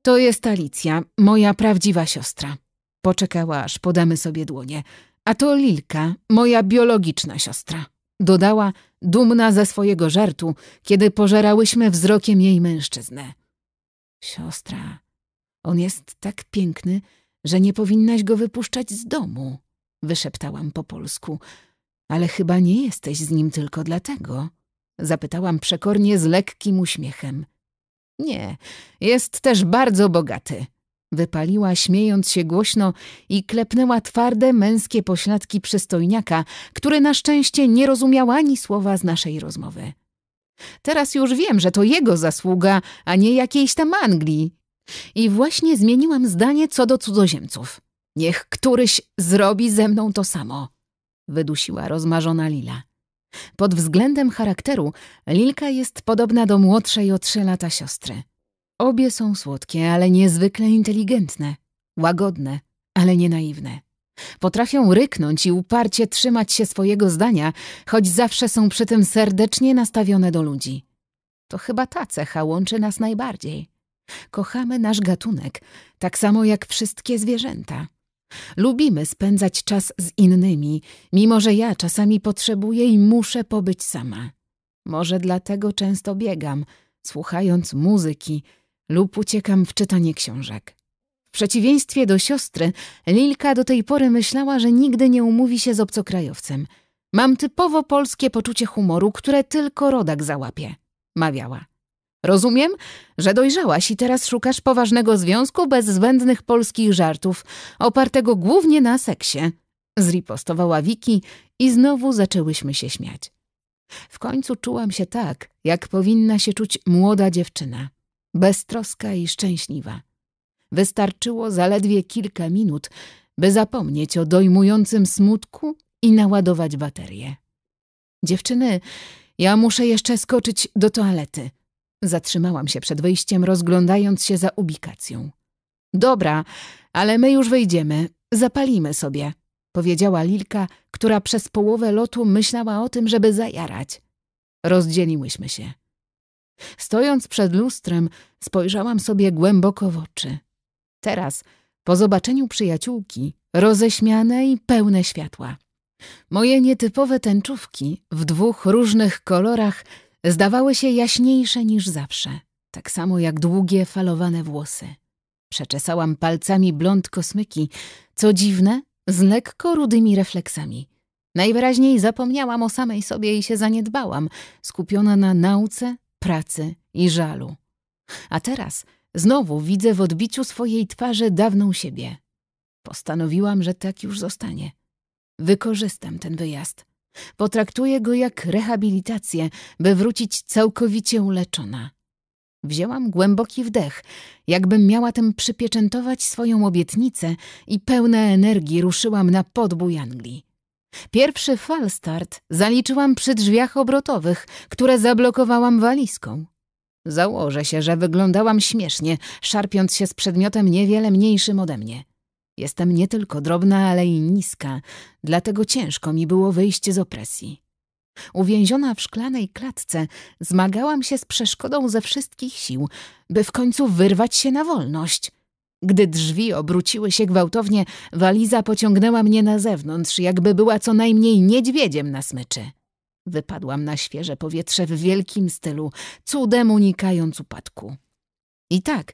S1: To jest Alicja, moja prawdziwa siostra. Poczekała, aż podamy sobie dłonie. A to Lilka, moja biologiczna siostra. Dodała, dumna ze swojego żartu, kiedy pożerałyśmy wzrokiem jej mężczyznę. Siostra, on jest tak piękny, że nie powinnaś go wypuszczać z domu, wyszeptałam po polsku. Ale chyba nie jesteś z nim tylko dlatego, zapytałam przekornie z lekkim uśmiechem. Nie, jest też bardzo bogaty. Wypaliła, śmiejąc się głośno i klepnęła twarde, męskie pośladki przystojniaka, który na szczęście nie rozumiał ani słowa z naszej rozmowy. Teraz już wiem, że to jego zasługa, a nie jakiejś tam Anglii. I właśnie zmieniłam zdanie co do cudzoziemców. Niech któryś zrobi ze mną to samo, wydusiła rozmarzona Lila. Pod względem charakteru Lilka jest podobna do młodszej o trzy lata siostry. Obie są słodkie, ale niezwykle inteligentne, łagodne, ale nie naiwne. Potrafią ryknąć i uparcie trzymać się swojego zdania, choć zawsze są przy tym serdecznie nastawione do ludzi. To chyba ta cecha łączy nas najbardziej. Kochamy nasz gatunek, tak samo jak wszystkie zwierzęta. Lubimy spędzać czas z innymi, mimo że ja czasami potrzebuję i muszę pobyć sama. Może dlatego często biegam, słuchając muzyki, lub uciekam w czytanie książek. W przeciwieństwie do siostry, Lilka do tej pory myślała, że nigdy nie umówi się z obcokrajowcem. Mam typowo polskie poczucie humoru, które tylko rodak załapie, mawiała. Rozumiem, że dojrzałaś i teraz szukasz poważnego związku bez zbędnych polskich żartów, opartego głównie na seksie. Zripostowała Wiki i znowu zaczęłyśmy się śmiać. W końcu czułam się tak, jak powinna się czuć młoda dziewczyna beztroska i szczęśliwa. Wystarczyło zaledwie kilka minut, by zapomnieć o dojmującym smutku i naładować baterię. Dziewczyny, ja muszę jeszcze skoczyć do toalety. Zatrzymałam się przed wyjściem, rozglądając się za ubikacją. Dobra, ale my już wyjdziemy, zapalimy sobie, powiedziała Lilka, która przez połowę lotu myślała o tym, żeby zajarać. Rozdzieliłyśmy się. Stojąc przed lustrem, spojrzałam sobie głęboko w oczy. Teraz, po zobaczeniu przyjaciółki, roześmiane i pełne światła. Moje nietypowe tęczówki w dwóch różnych kolorach zdawały się jaśniejsze niż zawsze, tak samo jak długie falowane włosy. Przeczesałam palcami blond kosmyki, co dziwne, z lekko rudymi refleksami. Najwyraźniej zapomniałam o samej sobie i się zaniedbałam, skupiona na nauce pracy i żalu. A teraz znowu widzę w odbiciu swojej twarzy dawną siebie. Postanowiłam, że tak już zostanie. Wykorzystam ten wyjazd. Potraktuję go jak rehabilitację, by wrócić całkowicie uleczona. Wzięłam głęboki wdech, jakbym miała tym przypieczętować swoją obietnicę i pełna energii ruszyłam na podbój Anglii. Pierwszy falstart zaliczyłam przy drzwiach obrotowych, które zablokowałam walizką. Założę się, że wyglądałam śmiesznie, szarpiąc się z przedmiotem niewiele mniejszym ode mnie. Jestem nie tylko drobna, ale i niska, dlatego ciężko mi było wyjść z opresji. Uwięziona w szklanej klatce, zmagałam się z przeszkodą ze wszystkich sił, by w końcu wyrwać się na wolność – gdy drzwi obróciły się gwałtownie, waliza pociągnęła mnie na zewnątrz, jakby była co najmniej niedźwiedziem na smyczy. Wypadłam na świeże powietrze w wielkim stylu, cudem unikając upadku. I tak,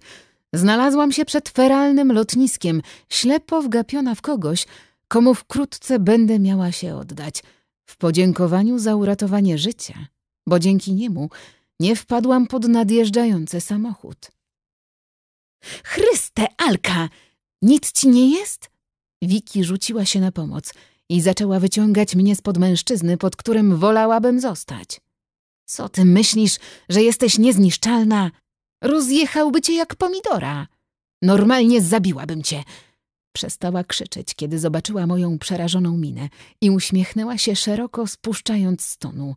S1: znalazłam się przed feralnym lotniskiem, ślepo wgapiona w kogoś, komu wkrótce będę miała się oddać, w podziękowaniu za uratowanie życia, bo dzięki niemu nie wpadłam pod nadjeżdżający samochód. Chryste, Alka! Nic ci nie jest? Wiki rzuciła się na pomoc i zaczęła wyciągać mnie spod mężczyzny, pod którym wolałabym zostać. Co ty myślisz, że jesteś niezniszczalna? Rozjechałby cię jak pomidora. Normalnie zabiłabym cię. Przestała krzyczeć, kiedy zobaczyła moją przerażoną minę i uśmiechnęła się szeroko, spuszczając z tonu.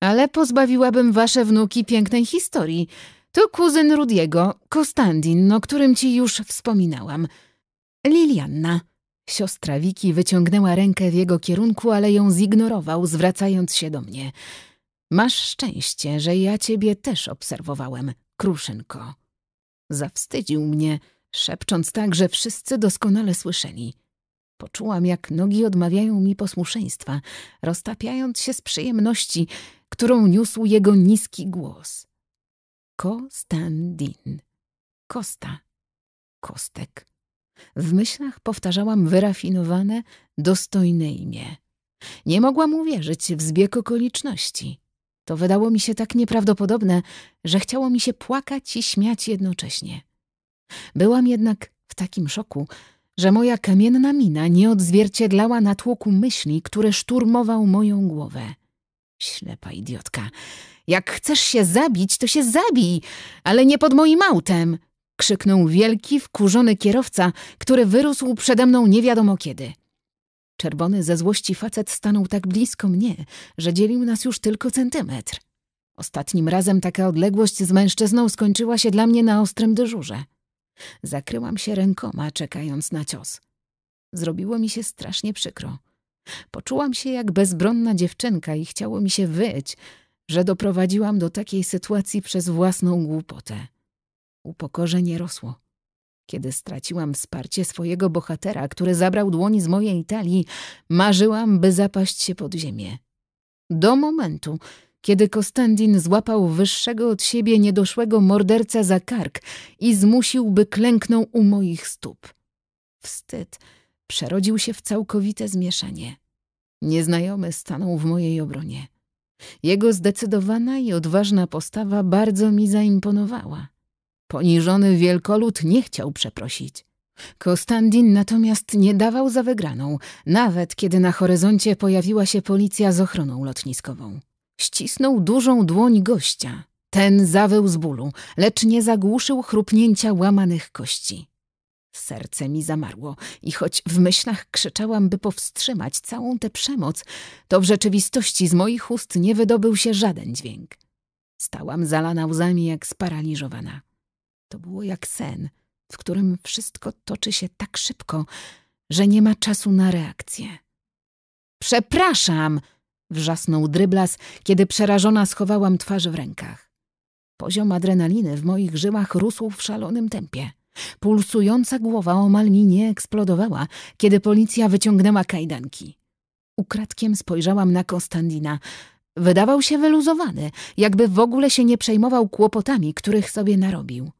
S1: Ale pozbawiłabym wasze wnuki pięknej historii. To kuzyn Rudiego, Kostandin, o którym ci już wspominałam. Lilianna. Siostra Wiki wyciągnęła rękę w jego kierunku, ale ją zignorował, zwracając się do mnie. Masz szczęście, że ja ciebie też obserwowałem, Kruszynko. Zawstydził mnie, szepcząc tak, że wszyscy doskonale słyszeli. Poczułam, jak nogi odmawiają mi posłuszeństwa, roztapiając się z przyjemności, którą niósł jego niski głos. Kostandin. Kosta. Kostek. W myślach powtarzałam wyrafinowane, dostojne imię. Nie mogłam uwierzyć w zbieg okoliczności. To wydało mi się tak nieprawdopodobne, że chciało mi się płakać i śmiać jednocześnie. Byłam jednak w takim szoku, że moja kamienna mina nie odzwierciedlała natłoku myśli, które szturmował moją głowę. Ślepa idiotka. Jak chcesz się zabić, to się zabij, ale nie pod moim autem! krzyknął wielki, wkurzony kierowca, który wyrósł przede mną nie wiadomo kiedy. Czerwony ze złości facet stanął tak blisko mnie, że dzielił nas już tylko centymetr. Ostatnim razem taka odległość z mężczyzną skończyła się dla mnie na ostrym dyżurze. Zakryłam się rękoma, czekając na cios. Zrobiło mi się strasznie przykro. Poczułam się jak bezbronna dziewczynka i chciało mi się wyć, że doprowadziłam do takiej sytuacji przez własną głupotę. Upokorzenie rosło. Kiedy straciłam wsparcie swojego bohatera, który zabrał dłoni z mojej talii, marzyłam, by zapaść się pod ziemię. Do momentu, kiedy Konstantin złapał wyższego od siebie niedoszłego mordercę za kark i zmusił, by klęknął u moich stóp. Wstyd przerodził się w całkowite zmieszanie. Nieznajomy stanął w mojej obronie. Jego zdecydowana i odważna postawa bardzo mi zaimponowała. Poniżony wielkolud nie chciał przeprosić. Konstantin natomiast nie dawał za wygraną, nawet kiedy na horyzoncie pojawiła się policja z ochroną lotniskową. Ścisnął dużą dłoń gościa. Ten zawył z bólu, lecz nie zagłuszył chrupnięcia łamanych kości. Serce mi zamarło i choć w myślach krzyczałam, by powstrzymać całą tę przemoc, to w rzeczywistości z moich ust nie wydobył się żaden dźwięk. Stałam zalana łzami jak sparaliżowana. To było jak sen, w którym wszystko toczy się tak szybko, że nie ma czasu na reakcję. Przepraszam! wrzasnął dryblas, kiedy przerażona schowałam twarz w rękach. Poziom adrenaliny w moich żyłach rósł w szalonym tempie. Pulsująca głowa omal mi nie eksplodowała, kiedy policja wyciągnęła kajdanki. Ukradkiem spojrzałam na Konstantina. Wydawał się wyluzowany, jakby w ogóle się nie przejmował kłopotami, których sobie narobił.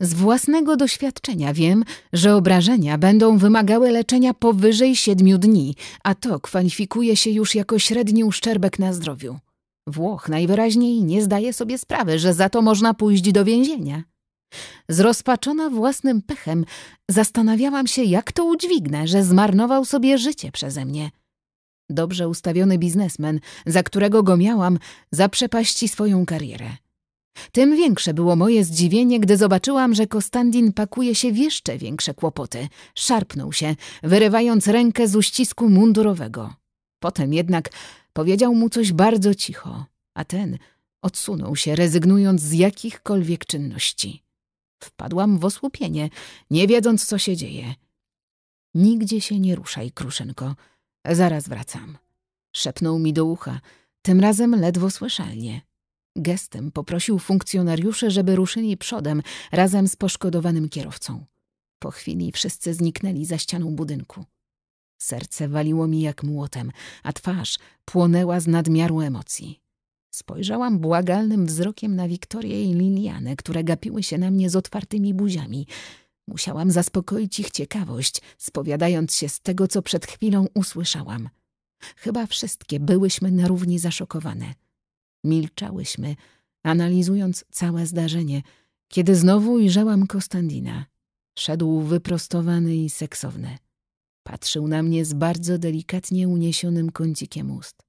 S1: Z własnego doświadczenia wiem, że obrażenia będą wymagały leczenia powyżej siedmiu dni, a to kwalifikuje się już jako średni uszczerbek na zdrowiu. Włoch najwyraźniej nie zdaje sobie sprawy, że za to można pójść do więzienia. Zrozpaczona własnym pechem, zastanawiałam się, jak to udźwignę, że zmarnował sobie życie przeze mnie. Dobrze ustawiony biznesmen, za którego go miałam, zaprzepaści swoją karierę. Tym większe było moje zdziwienie, gdy zobaczyłam, że Kostandin pakuje się w jeszcze większe kłopoty. Szarpnął się, wyrywając rękę z uścisku mundurowego. Potem jednak powiedział mu coś bardzo cicho, a ten odsunął się, rezygnując z jakichkolwiek czynności. Wpadłam w osłupienie, nie wiedząc, co się dzieje. Nigdzie się nie ruszaj, Kruszenko. Zaraz wracam. Szepnął mi do ucha, tym razem ledwo słyszalnie. Gestem poprosił funkcjonariuszy, żeby ruszyli przodem razem z poszkodowanym kierowcą. Po chwili wszyscy zniknęli za ścianą budynku. Serce waliło mi jak młotem, a twarz płonęła z nadmiaru emocji. Spojrzałam błagalnym wzrokiem na Wiktorię i Lilianę, które gapiły się na mnie z otwartymi buziami. Musiałam zaspokoić ich ciekawość, spowiadając się z tego, co przed chwilą usłyszałam. Chyba wszystkie byłyśmy na równi zaszokowane. Milczałyśmy, analizując całe zdarzenie, kiedy znowu ujrzałam Kostandina. Szedł wyprostowany i seksowny. Patrzył na mnie z bardzo delikatnie uniesionym kącikiem ust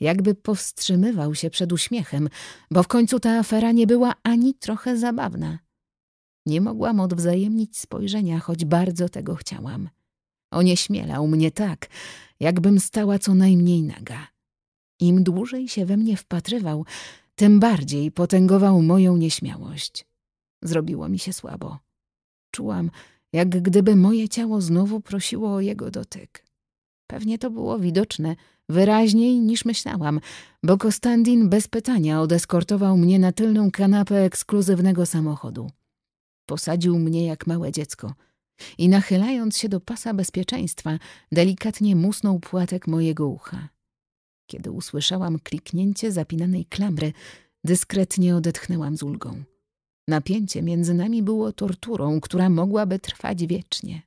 S1: jakby powstrzymywał się przed uśmiechem, bo w końcu ta afera nie była ani trochę zabawna. Nie mogłam odwzajemnić spojrzenia, choć bardzo tego chciałam. Onieśmielał mnie tak, jakbym stała co najmniej naga. Im dłużej się we mnie wpatrywał, tym bardziej potęgował moją nieśmiałość. Zrobiło mi się słabo. Czułam, jak gdyby moje ciało znowu prosiło o jego dotyk. Pewnie to było widoczne wyraźniej niż myślałam, bo Kostandin bez pytania odeskortował mnie na tylną kanapę ekskluzywnego samochodu. Posadził mnie jak małe dziecko i nachylając się do pasa bezpieczeństwa, delikatnie musnął płatek mojego ucha. Kiedy usłyszałam kliknięcie zapinanej klamry, dyskretnie odetchnęłam z ulgą. Napięcie między nami było torturą, która mogłaby trwać wiecznie.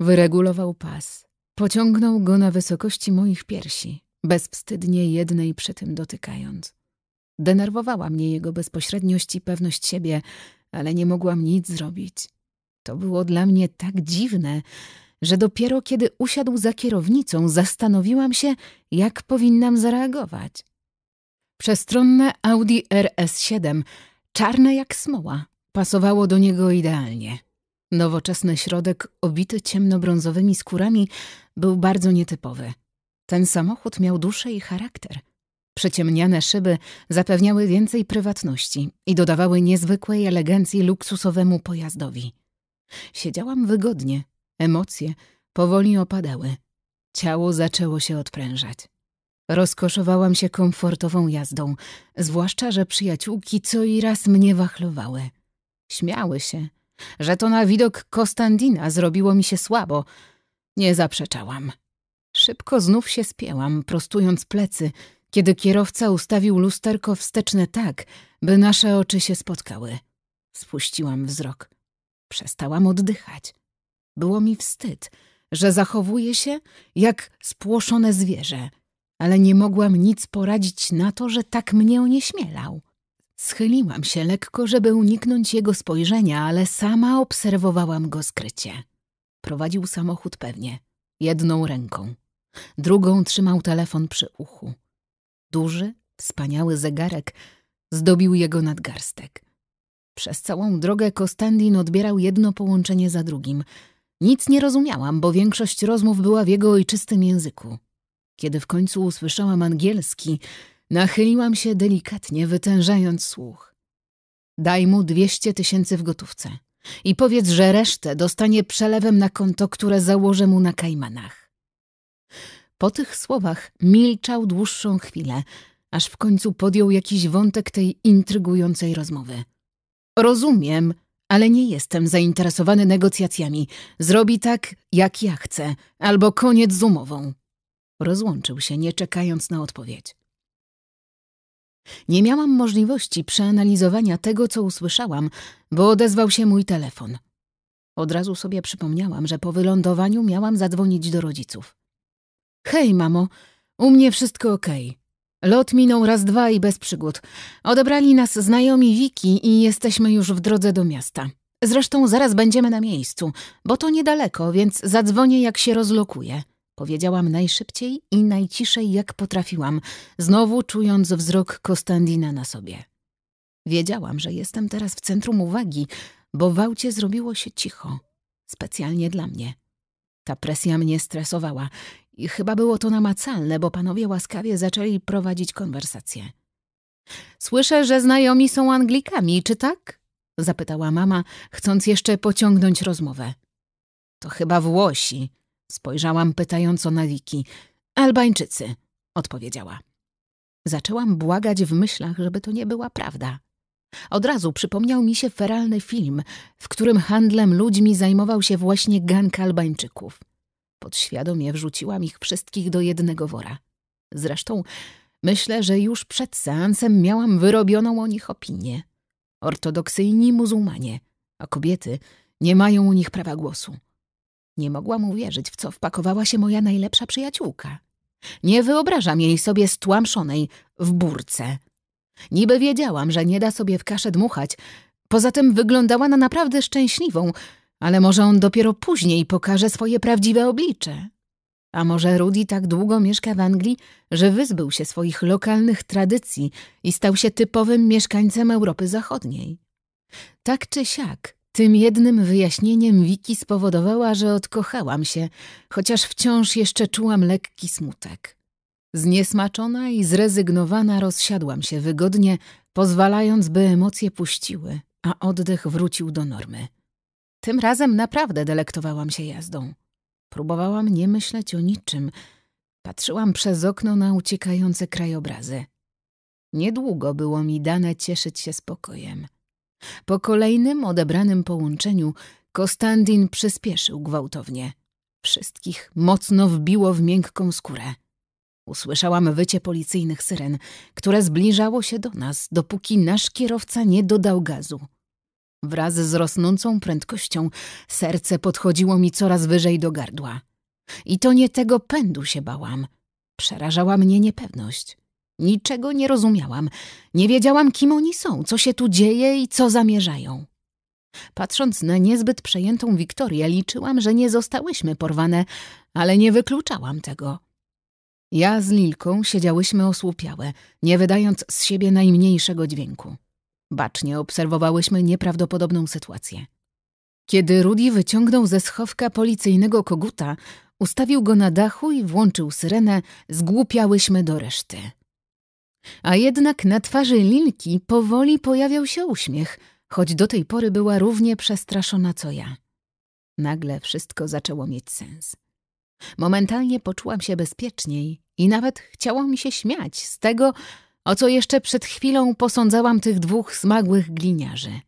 S1: Wyregulował pas, Pociągnął go na wysokości moich piersi, bezwstydnie jednej przy tym dotykając. Denerwowała mnie jego bezpośredniość i pewność siebie, ale nie mogłam nic zrobić. To było dla mnie tak dziwne, że dopiero kiedy usiadł za kierownicą, zastanowiłam się, jak powinnam zareagować. Przestronne Audi RS7, czarne jak smoła, pasowało do niego idealnie. Nowoczesny środek obity ciemnobrązowymi skórami był bardzo nietypowy. Ten samochód miał duszę i charakter. Przeciemniane szyby zapewniały więcej prywatności i dodawały niezwykłej elegancji luksusowemu pojazdowi. Siedziałam wygodnie, emocje powoli opadały. Ciało zaczęło się odprężać. Rozkoszowałam się komfortową jazdą, zwłaszcza, że przyjaciółki co i raz mnie wachlowały. Śmiały się, że to na widok Kostandina zrobiło mi się słabo, nie zaprzeczałam. Szybko znów się spięłam, prostując plecy, kiedy kierowca ustawił lusterko wsteczne tak, by nasze oczy się spotkały. Spuściłam wzrok. Przestałam oddychać. Było mi wstyd, że zachowuję się jak spłoszone zwierzę, ale nie mogłam nic poradzić na to, że tak mnie onieśmielał. Schyliłam się lekko, żeby uniknąć jego spojrzenia, ale sama obserwowałam go skrycie. Prowadził samochód pewnie, jedną ręką. Drugą trzymał telefon przy uchu. Duży, wspaniały zegarek zdobił jego nadgarstek. Przez całą drogę Kostandin odbierał jedno połączenie za drugim. Nic nie rozumiałam, bo większość rozmów była w jego ojczystym języku. Kiedy w końcu usłyszałam angielski, nachyliłam się delikatnie, wytężając słuch. Daj mu dwieście tysięcy w gotówce i powiedz, że resztę dostanie przelewem na konto, które założę mu na Kajmanach. Po tych słowach milczał dłuższą chwilę, aż w końcu podjął jakiś wątek tej intrygującej rozmowy. Rozumiem, ale nie jestem zainteresowany negocjacjami. Zrobi tak, jak ja chcę, albo koniec z umową. Rozłączył się, nie czekając na odpowiedź. Nie miałam możliwości przeanalizowania tego, co usłyszałam, bo odezwał się mój telefon. Od razu sobie przypomniałam, że po wylądowaniu miałam zadzwonić do rodziców. Hej, mamo, u mnie wszystko okej. Okay. Lot minął raz dwa i bez przygód. Odebrali nas znajomi Wiki i jesteśmy już w drodze do miasta. Zresztą zaraz będziemy na miejscu, bo to niedaleko, więc zadzwonię jak się rozlokuje. Powiedziałam najszybciej i najciszej, jak potrafiłam, znowu czując wzrok Kostandina na sobie. Wiedziałam, że jestem teraz w centrum uwagi, bo w aucie zrobiło się cicho. Specjalnie dla mnie. Ta presja mnie stresowała i chyba było to namacalne, bo panowie łaskawie zaczęli prowadzić konwersację. Słyszę, że znajomi są Anglikami, czy tak? Zapytała mama, chcąc jeszcze pociągnąć rozmowę. To chyba Włosi, Spojrzałam pytająco na Liki. Albańczycy, odpowiedziała. Zaczęłam błagać w myślach, żeby to nie była prawda. Od razu przypomniał mi się feralny film, w którym handlem ludźmi zajmował się właśnie gang Albańczyków. Podświadomie wrzuciłam ich wszystkich do jednego wora. Zresztą myślę, że już przed seansem miałam wyrobioną o nich opinię. Ortodoksyjni muzułmanie, a kobiety nie mają u nich prawa głosu. Nie mogłam uwierzyć, w co wpakowała się moja najlepsza przyjaciółka. Nie wyobrażam jej sobie stłamszonej w burce. Niby wiedziałam, że nie da sobie w kaszę dmuchać. Poza tym wyglądała na naprawdę szczęśliwą, ale może on dopiero później pokaże swoje prawdziwe oblicze. A może Rudy tak długo mieszka w Anglii, że wyzbył się swoich lokalnych tradycji i stał się typowym mieszkańcem Europy Zachodniej. Tak czy siak, tym jednym wyjaśnieniem Wiki spowodowała, że odkochałam się, chociaż wciąż jeszcze czułam lekki smutek. Zniesmaczona i zrezygnowana rozsiadłam się wygodnie, pozwalając, by emocje puściły, a oddech wrócił do normy. Tym razem naprawdę delektowałam się jazdą. Próbowałam nie myśleć o niczym. Patrzyłam przez okno na uciekające krajobrazy. Niedługo było mi dane cieszyć się spokojem. Po kolejnym odebranym połączeniu Kostandin przyspieszył gwałtownie. Wszystkich mocno wbiło w miękką skórę. Usłyszałam wycie policyjnych syren, które zbliżało się do nas, dopóki nasz kierowca nie dodał gazu. Wraz z rosnącą prędkością serce podchodziło mi coraz wyżej do gardła. I to nie tego pędu się bałam. Przerażała mnie niepewność. Niczego nie rozumiałam. Nie wiedziałam, kim oni są, co się tu dzieje i co zamierzają. Patrząc na niezbyt przejętą Wiktorię, liczyłam, że nie zostałyśmy porwane, ale nie wykluczałam tego. Ja z Lilką siedziałyśmy osłupiałe, nie wydając z siebie najmniejszego dźwięku. Bacznie obserwowałyśmy nieprawdopodobną sytuację. Kiedy Rudy wyciągnął ze schowka policyjnego koguta, ustawił go na dachu i włączył syrenę, zgłupiałyśmy do reszty. A jednak na twarzy Lilki powoli pojawiał się uśmiech, choć do tej pory była równie przestraszona co ja. Nagle wszystko zaczęło mieć sens. Momentalnie poczułam się bezpieczniej i nawet chciało mi się śmiać z tego, o co jeszcze przed chwilą posądzałam tych dwóch smagłych gliniarzy.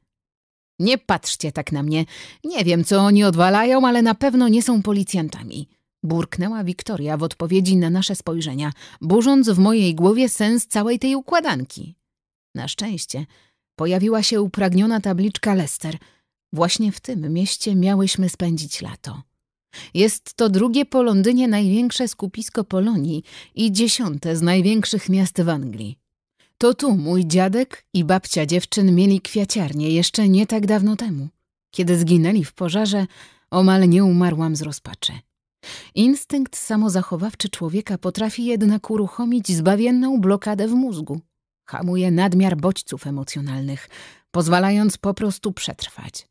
S1: Nie patrzcie tak na mnie. Nie wiem, co oni odwalają, ale na pewno nie są policjantami. Burknęła Wiktoria w odpowiedzi na nasze spojrzenia, burząc w mojej głowie sens całej tej układanki. Na szczęście pojawiła się upragniona tabliczka Lester. Właśnie w tym mieście miałyśmy spędzić lato. Jest to drugie po Londynie największe skupisko Polonii i dziesiąte z największych miast w Anglii. To tu mój dziadek i babcia dziewczyn mieli kwiaciarnię jeszcze nie tak dawno temu. Kiedy zginęli w pożarze, omal nie umarłam z rozpaczy. Instynkt samozachowawczy człowieka potrafi jednak uruchomić zbawienną blokadę w mózgu. Hamuje nadmiar bodźców emocjonalnych, pozwalając po prostu przetrwać.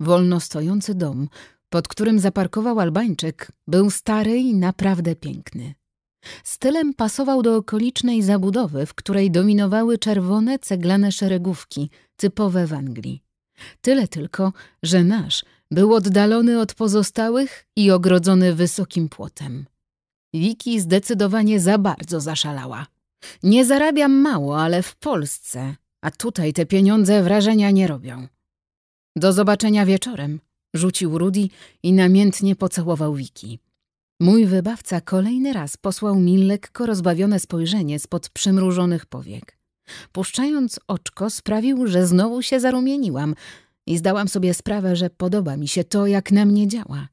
S1: Wolno stojący dom, pod którym zaparkował Albańczyk, był stary i naprawdę piękny. Stylem pasował do okolicznej zabudowy, w której dominowały czerwone ceglane szeregówki, typowe w Anglii. Tyle tylko, że nasz – był oddalony od pozostałych i ogrodzony wysokim płotem. Wiki zdecydowanie za bardzo zaszalała. Nie zarabiam mało, ale w Polsce, a tutaj te pieniądze wrażenia nie robią. Do zobaczenia wieczorem, rzucił Rudy i namiętnie pocałował Wiki. Mój wybawca kolejny raz posłał mi lekko rozbawione spojrzenie spod przymrużonych powiek. Puszczając oczko sprawił, że znowu się zarumieniłam – i zdałam sobie sprawę, że podoba mi się to, jak na mnie działa.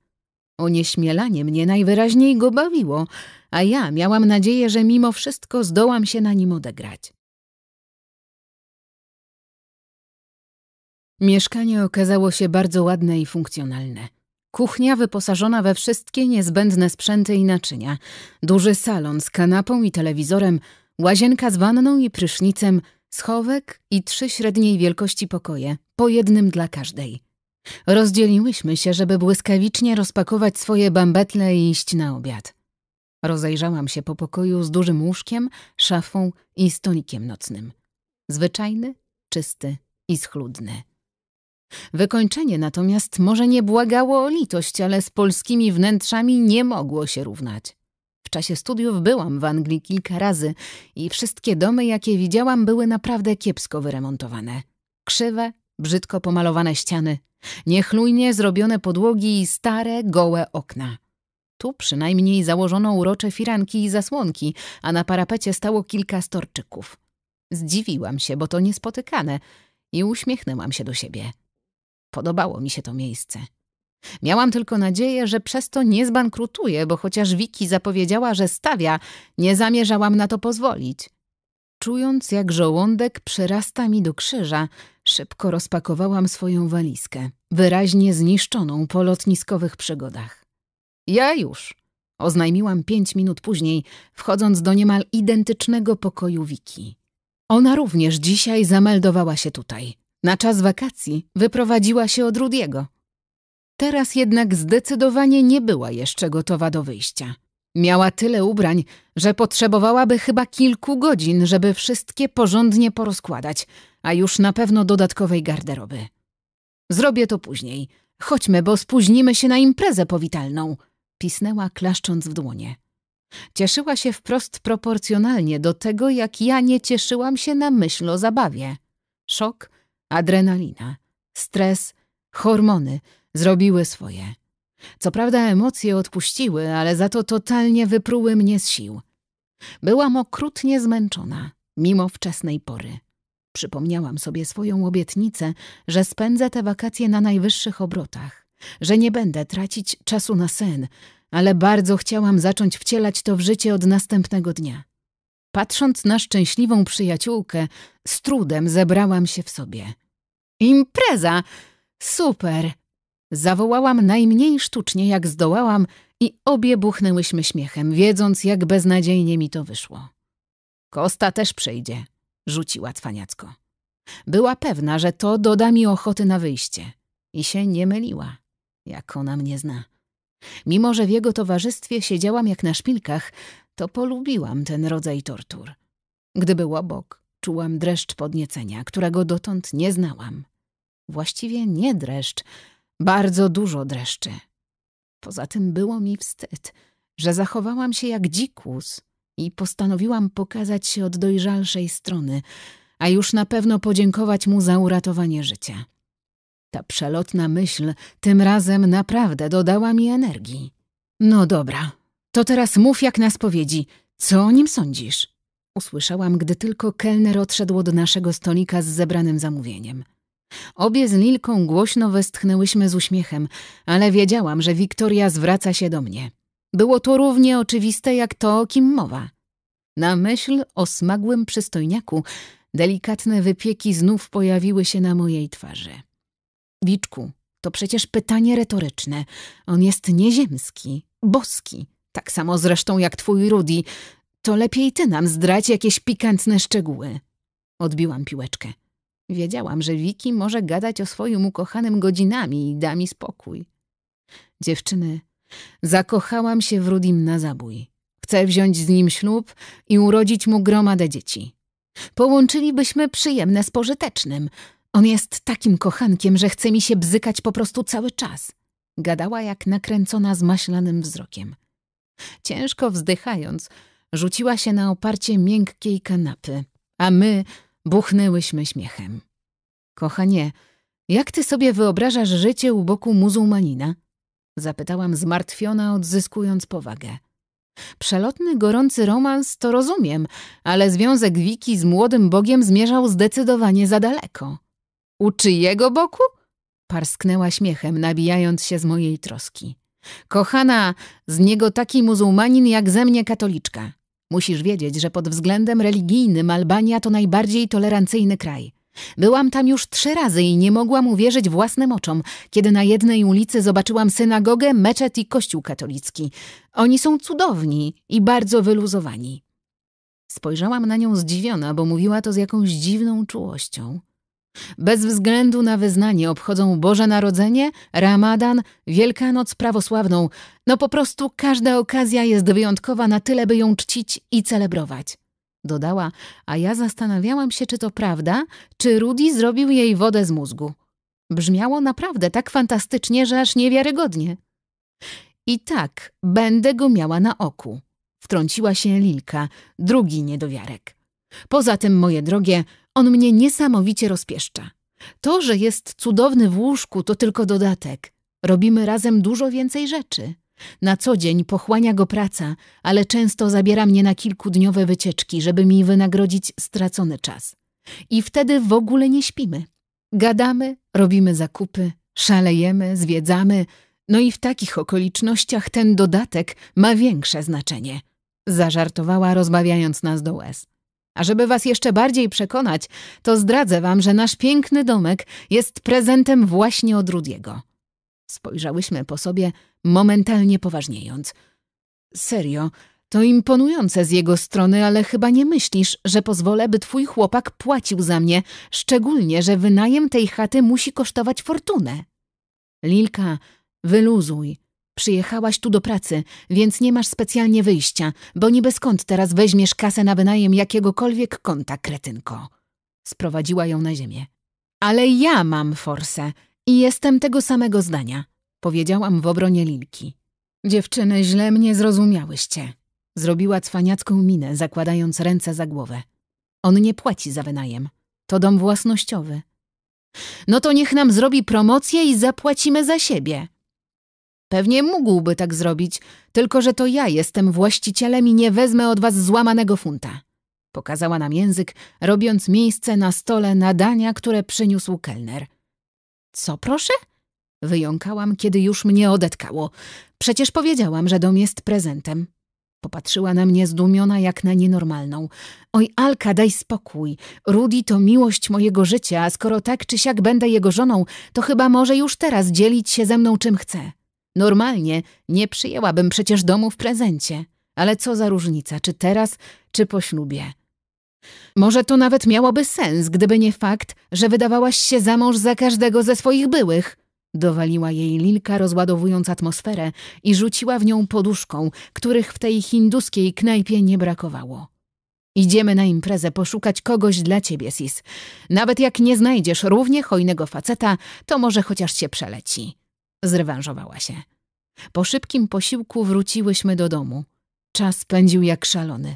S1: Onieśmielanie mnie najwyraźniej go bawiło, a ja miałam nadzieję, że mimo wszystko zdołam się na nim odegrać. Mieszkanie okazało się bardzo ładne i funkcjonalne. Kuchnia wyposażona we wszystkie niezbędne sprzęty i naczynia, duży salon z kanapą i telewizorem, łazienka z wanną i prysznicem – schowek i trzy średniej wielkości pokoje, po jednym dla każdej. Rozdzieliłyśmy się, żeby błyskawicznie rozpakować swoje bambetle i iść na obiad. Rozejrzałam się po pokoju z dużym łóżkiem, szafą i stolikiem nocnym. Zwyczajny, czysty i schludny. Wykończenie natomiast może nie błagało o litość, ale z polskimi wnętrzami nie mogło się równać. W czasie studiów byłam w Anglii kilka razy i wszystkie domy, jakie widziałam, były naprawdę kiepsko wyremontowane. Krzywe, brzydko pomalowane ściany, niechlujnie zrobione podłogi i stare, gołe okna. Tu przynajmniej założono urocze firanki i zasłonki, a na parapecie stało kilka storczyków. Zdziwiłam się, bo to niespotykane i uśmiechnęłam się do siebie. Podobało mi się to miejsce. Miałam tylko nadzieję, że przez to nie zbankrutuję, bo chociaż Wiki zapowiedziała, że stawia, nie zamierzałam na to pozwolić. Czując, jak żołądek przerasta mi do krzyża, szybko rozpakowałam swoją walizkę, wyraźnie zniszczoną po lotniskowych przygodach. Ja już, oznajmiłam pięć minut później, wchodząc do niemal identycznego pokoju Wiki. Ona również dzisiaj zameldowała się tutaj. Na czas wakacji wyprowadziła się od Rudiego. Teraz jednak zdecydowanie nie była jeszcze gotowa do wyjścia. Miała tyle ubrań, że potrzebowałaby chyba kilku godzin, żeby wszystkie porządnie porozkładać, a już na pewno dodatkowej garderoby. Zrobię to później. Chodźmy, bo spóźnimy się na imprezę powitalną, pisnęła klaszcząc w dłonie. Cieszyła się wprost proporcjonalnie do tego, jak ja nie cieszyłam się na myśl o zabawie. Szok, adrenalina, stres, hormony – Zrobiły swoje. Co prawda emocje odpuściły, ale za to totalnie wypruły mnie z sił. Byłam okrutnie zmęczona, mimo wczesnej pory. Przypomniałam sobie swoją obietnicę, że spędzę te wakacje na najwyższych obrotach, że nie będę tracić czasu na sen, ale bardzo chciałam zacząć wcielać to w życie od następnego dnia. Patrząc na szczęśliwą przyjaciółkę, z trudem zebrałam się w sobie. Impreza! Super! Zawołałam najmniej sztucznie, jak zdołałam, i obie buchnęłyśmy śmiechem, wiedząc, jak beznadziejnie mi to wyszło. Kosta też przyjdzie, rzuciła cwaniacko. Była pewna, że to doda mi ochoty na wyjście. I się nie myliła, jak ona mnie zna. Mimo, że w jego towarzystwie siedziałam jak na szpilkach, to polubiłam ten rodzaj tortur. Gdy był obok, czułam dreszcz podniecenia, którego dotąd nie znałam. Właściwie nie dreszcz, bardzo dużo dreszczy. Poza tym było mi wstyd, że zachowałam się jak dzikus i postanowiłam pokazać się od dojrzalszej strony, a już na pewno podziękować mu za uratowanie życia. Ta przelotna myśl tym razem naprawdę dodała mi energii. No dobra, to teraz mów jak na spowiedzi. Co o nim sądzisz? Usłyszałam, gdy tylko kelner odszedł od naszego stolika z zebranym zamówieniem. Obie z Nilką głośno westchnęłyśmy z uśmiechem, ale wiedziałam, że Wiktoria zwraca się do mnie. Było to równie oczywiste jak to, o kim mowa. Na myśl o smagłym przystojniaku delikatne wypieki znów pojawiły się na mojej twarzy. Wiczku, to przecież pytanie retoryczne. On jest nieziemski, boski. Tak samo zresztą jak twój Rudi. To lepiej ty nam zdrać jakieś pikantne szczegóły. Odbiłam piłeczkę. Wiedziałam, że Wiki może gadać o swoim ukochanym godzinami i da mi spokój. Dziewczyny, zakochałam się w Rudim na zabój. Chcę wziąć z nim ślub i urodzić mu gromadę dzieci. Połączylibyśmy przyjemne z pożytecznym. On jest takim kochankiem, że chce mi się bzykać po prostu cały czas. Gadała jak nakręcona z maślanym wzrokiem. Ciężko wzdychając, rzuciła się na oparcie miękkiej kanapy, a my Buchnęłyśmy śmiechem. Kochanie, jak ty sobie wyobrażasz życie u boku muzułmanina? Zapytałam zmartwiona, odzyskując powagę. Przelotny, gorący romans to rozumiem, ale związek Wiki z młodym Bogiem zmierzał zdecydowanie za daleko. U czyjego boku? Parsknęła śmiechem, nabijając się z mojej troski. Kochana, z niego taki muzułmanin jak ze mnie katoliczka. Musisz wiedzieć, że pod względem religijnym Albania to najbardziej tolerancyjny kraj. Byłam tam już trzy razy i nie mogłam uwierzyć własnym oczom, kiedy na jednej ulicy zobaczyłam synagogę, meczet i kościół katolicki. Oni są cudowni i bardzo wyluzowani. Spojrzałam na nią zdziwiona, bo mówiła to z jakąś dziwną czułością. Bez względu na wyznanie obchodzą Boże Narodzenie, Ramadan, Wielkanoc prawosławną. No po prostu każda okazja jest wyjątkowa na tyle, by ją czcić i celebrować. Dodała, a ja zastanawiałam się, czy to prawda, czy Rudy zrobił jej wodę z mózgu. Brzmiało naprawdę tak fantastycznie, że aż niewiarygodnie. I tak, będę go miała na oku. Wtrąciła się Lilka, drugi niedowiarek. Poza tym, moje drogie, on mnie niesamowicie rozpieszcza. To, że jest cudowny w łóżku, to tylko dodatek. Robimy razem dużo więcej rzeczy. Na co dzień pochłania go praca, ale często zabiera mnie na kilkudniowe wycieczki, żeby mi wynagrodzić stracony czas. I wtedy w ogóle nie śpimy. Gadamy, robimy zakupy, szalejemy, zwiedzamy. No i w takich okolicznościach ten dodatek ma większe znaczenie. Zażartowała, rozmawiając nas do łez. A żeby was jeszcze bardziej przekonać, to zdradzę wam, że nasz piękny domek jest prezentem właśnie od Rudiego. Spojrzałyśmy po sobie, momentalnie poważniejąc. Serio, to imponujące z jego strony, ale chyba nie myślisz, że pozwolę, by twój chłopak płacił za mnie, szczególnie, że wynajem tej chaty musi kosztować fortunę. Lilka, wyluzuj. Przyjechałaś tu do pracy, więc nie masz specjalnie wyjścia, bo niby skąd teraz weźmiesz kasę na wynajem jakiegokolwiek konta, kretynko. Sprowadziła ją na ziemię. Ale ja mam forsę i jestem tego samego zdania, powiedziałam w obronie Lilki. Dziewczyny, źle mnie zrozumiałyście. Zrobiła cwaniacką minę, zakładając ręce za głowę. On nie płaci za wynajem. To dom własnościowy. No to niech nam zrobi promocję i zapłacimy za siebie, Pewnie mógłby tak zrobić, tylko że to ja jestem właścicielem i nie wezmę od was złamanego funta. Pokazała nam język, robiąc miejsce na stole na dania, które przyniósł kelner. Co proszę? Wyjąkałam, kiedy już mnie odetkało. Przecież powiedziałam, że dom jest prezentem. Popatrzyła na mnie zdumiona jak na nienormalną. Oj, Alka, daj spokój. Rudy to miłość mojego życia, a skoro tak czy siak będę jego żoną, to chyba może już teraz dzielić się ze mną czym chce. Normalnie nie przyjęłabym przecież domu w prezencie, ale co za różnica, czy teraz, czy po ślubie. Może to nawet miałoby sens, gdyby nie fakt, że wydawałaś się za mąż za każdego ze swoich byłych. Dowaliła jej Lilka, rozładowując atmosferę i rzuciła w nią poduszką, których w tej hinduskiej knajpie nie brakowało. Idziemy na imprezę poszukać kogoś dla ciebie, Sis. Nawet jak nie znajdziesz równie hojnego faceta, to może chociaż się przeleci. Zrewanżowała się. Po szybkim posiłku wróciłyśmy do domu. Czas pędził jak szalony.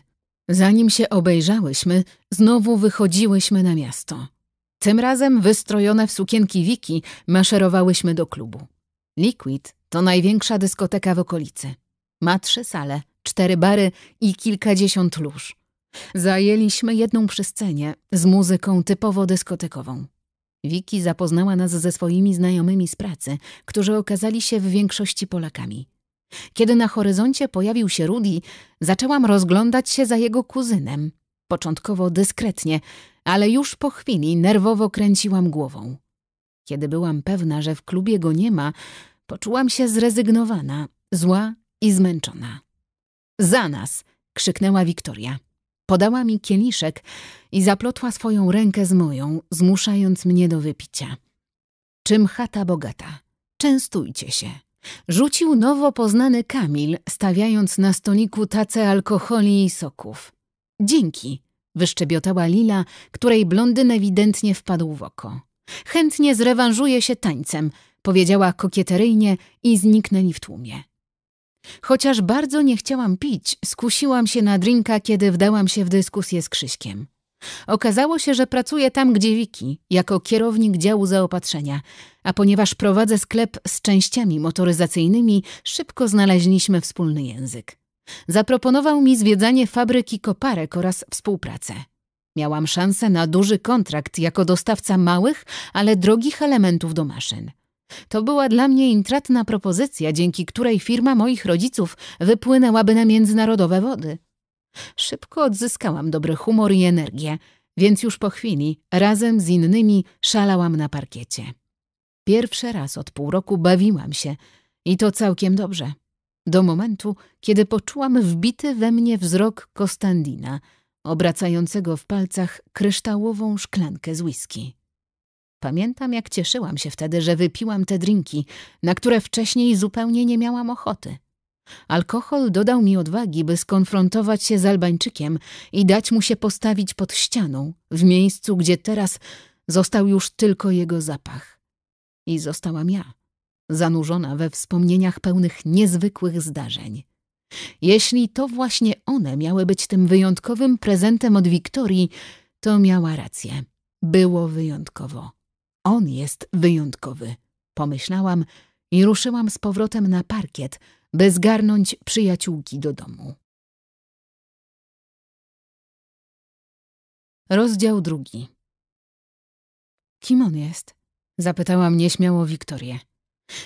S1: Zanim się obejrzałyśmy, znowu wychodziłyśmy na miasto. Tym razem wystrojone w sukienki Wiki maszerowałyśmy do klubu. Liquid to największa dyskoteka w okolicy. Ma trzy sale, cztery bary i kilkadziesiąt lóż. Zajęliśmy jedną przy scenie z muzyką typowo dyskotekową. Wiki zapoznała nas ze swoimi znajomymi z pracy, którzy okazali się w większości Polakami. Kiedy na horyzoncie pojawił się Rudy, zaczęłam rozglądać się za jego kuzynem. Początkowo dyskretnie, ale już po chwili nerwowo kręciłam głową. Kiedy byłam pewna, że w klubie go nie ma, poczułam się zrezygnowana, zła i zmęczona. Za nas! krzyknęła Wiktoria. Podała mi kieliszek i zaplotła swoją rękę z moją, zmuszając mnie do wypicia. Czym chata bogata? Częstujcie się. Rzucił nowo poznany Kamil, stawiając na stoliku tacę alkoholi i soków. Dzięki, wyszczebiotała Lila, której blondyn ewidentnie wpadł w oko. Chętnie zrewanżuję się tańcem, powiedziała kokieteryjnie i zniknęli w tłumie. Chociaż bardzo nie chciałam pić, skusiłam się na drinka, kiedy wdałam się w dyskusję z Krzyśkiem. Okazało się, że pracuję tam, gdzie Wiki, jako kierownik działu zaopatrzenia, a ponieważ prowadzę sklep z częściami motoryzacyjnymi, szybko znaleźliśmy wspólny język. Zaproponował mi zwiedzanie fabryki koparek oraz współpracę. Miałam szansę na duży kontrakt jako dostawca małych, ale drogich elementów do maszyn. To była dla mnie intratna propozycja, dzięki której firma moich rodziców wypłynęłaby na międzynarodowe wody. Szybko odzyskałam dobry humor i energię, więc już po chwili razem z innymi szalałam na parkiecie. Pierwszy raz od pół roku bawiłam się i to całkiem dobrze. Do momentu, kiedy poczułam wbity we mnie wzrok Kostandina, obracającego w palcach kryształową szklankę z whisky. Pamiętam, jak cieszyłam się wtedy, że wypiłam te drinki, na które wcześniej zupełnie nie miałam ochoty. Alkohol dodał mi odwagi, by skonfrontować się z Albańczykiem i dać mu się postawić pod ścianą, w miejscu, gdzie teraz został już tylko jego zapach. I zostałam ja, zanurzona we wspomnieniach pełnych niezwykłych zdarzeń. Jeśli to właśnie one miały być tym wyjątkowym prezentem od Wiktorii, to miała rację. Było wyjątkowo. On jest wyjątkowy, pomyślałam i ruszyłam z powrotem na parkiet, by zgarnąć przyjaciółki do domu. Rozdział drugi. Kim on jest? Zapytałam nieśmiało Wiktorię.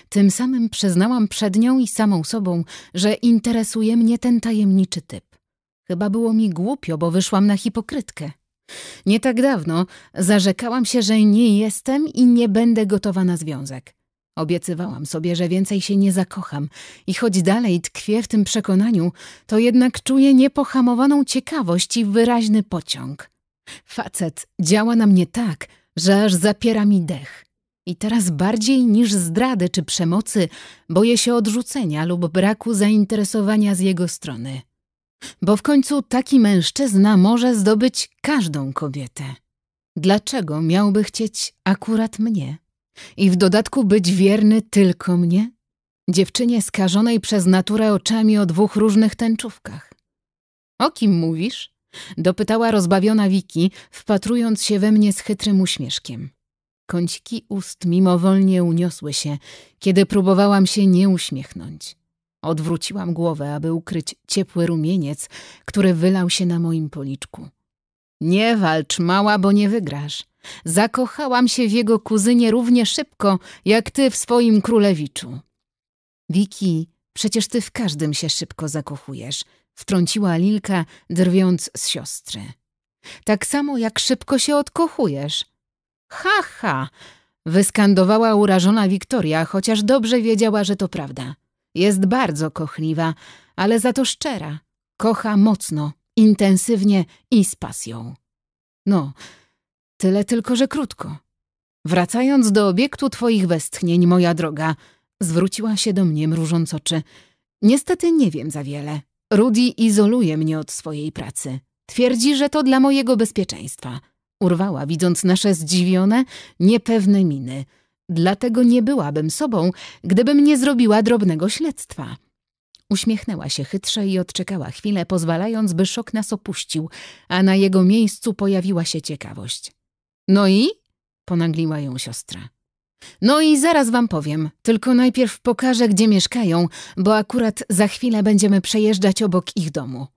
S1: Tym samym przyznałam przed nią i samą sobą, że interesuje mnie ten tajemniczy typ. Chyba było mi głupio, bo wyszłam na hipokrytkę. Nie tak dawno zarzekałam się, że nie jestem i nie będę gotowa na związek. Obiecywałam sobie, że więcej się nie zakocham i choć dalej tkwię w tym przekonaniu, to jednak czuję niepohamowaną ciekawość i wyraźny pociąg. Facet działa na mnie tak, że aż zapiera mi dech. I teraz bardziej niż zdrady czy przemocy boję się odrzucenia lub braku zainteresowania z jego strony. Bo w końcu taki mężczyzna może zdobyć każdą kobietę. Dlaczego miałby chcieć akurat mnie? I w dodatku być wierny tylko mnie? Dziewczynie skażonej przez naturę oczami o dwóch różnych tęczówkach. O kim mówisz? Dopytała rozbawiona Wiki, wpatrując się we mnie z chytrym uśmieszkiem. Kąciki ust mimowolnie uniosły się, kiedy próbowałam się nie uśmiechnąć. Odwróciłam głowę, aby ukryć ciepły rumieniec, który wylał się na moim policzku. Nie walcz, mała, bo nie wygrasz. Zakochałam się w jego kuzynie równie szybko, jak ty w swoim królewiczu. Wiki, przecież ty w każdym się szybko zakochujesz, wtrąciła Lilka, drwiąc z siostry. Tak samo jak szybko się odkochujesz. Ha, ha! Wyskandowała urażona Wiktoria, chociaż dobrze wiedziała, że to prawda. Jest bardzo kochliwa, ale za to szczera. Kocha mocno, intensywnie i z pasją. No, tyle tylko, że krótko. Wracając do obiektu twoich westchnień, moja droga, zwróciła się do mnie mrużąc oczy. Niestety nie wiem za wiele. Rudy izoluje mnie od swojej pracy. Twierdzi, że to dla mojego bezpieczeństwa. Urwała, widząc nasze zdziwione, niepewne miny. Dlatego nie byłabym sobą, gdybym nie zrobiła drobnego śledztwa. Uśmiechnęła się chytrze i odczekała chwilę, pozwalając, by szok nas opuścił, a na jego miejscu pojawiła się ciekawość. No i? Ponagliła ją siostra. No i zaraz wam powiem, tylko najpierw pokażę, gdzie mieszkają, bo akurat za chwilę będziemy przejeżdżać obok ich domu.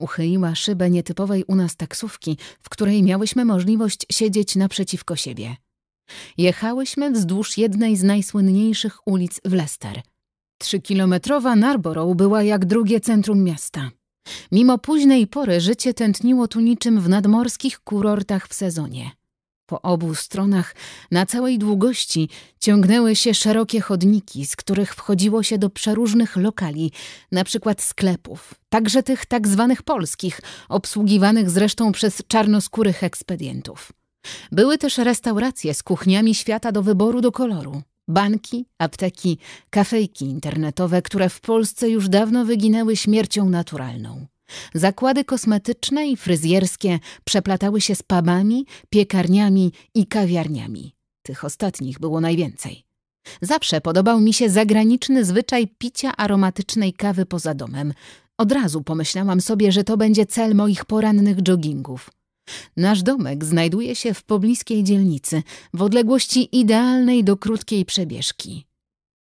S1: Uchyliła szybę nietypowej u nas taksówki, w której miałyśmy możliwość siedzieć naprzeciwko siebie. Jechałyśmy wzdłuż jednej z najsłynniejszych ulic w Leicester. Trzykilometrowa Narborough była jak drugie centrum miasta. Mimo późnej pory życie tętniło tu niczym w nadmorskich kurortach w sezonie. Po obu stronach, na całej długości, ciągnęły się szerokie chodniki, z których wchodziło się do przeróżnych lokali, na przykład sklepów, także tych tak zwanych polskich, obsługiwanych zresztą przez czarnoskórych ekspedientów. Były też restauracje z kuchniami świata do wyboru do koloru. Banki, apteki, kafejki internetowe, które w Polsce już dawno wyginęły śmiercią naturalną. Zakłady kosmetyczne i fryzjerskie przeplatały się z pubami, piekarniami i kawiarniami. Tych ostatnich było najwięcej. Zawsze podobał mi się zagraniczny zwyczaj picia aromatycznej kawy poza domem. Od razu pomyślałam sobie, że to będzie cel moich porannych joggingów. Nasz domek znajduje się w pobliskiej dzielnicy, w odległości idealnej do krótkiej przebieżki.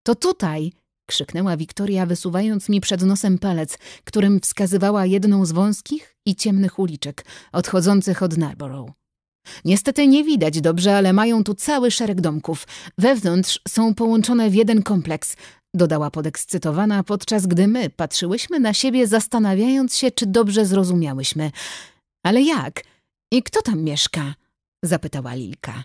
S1: To tutaj! krzyknęła Wiktoria, wysuwając mi przed nosem palec, którym wskazywała jedną z wąskich i ciemnych uliczek odchodzących od Narborough. Niestety nie widać dobrze, ale mają tu cały szereg domków. Wewnątrz są połączone w jeden kompleks, dodała podekscytowana, podczas gdy my patrzyłyśmy na siebie, zastanawiając się, czy dobrze zrozumiałyśmy. Ale jak? I kto tam mieszka? zapytała Lilka.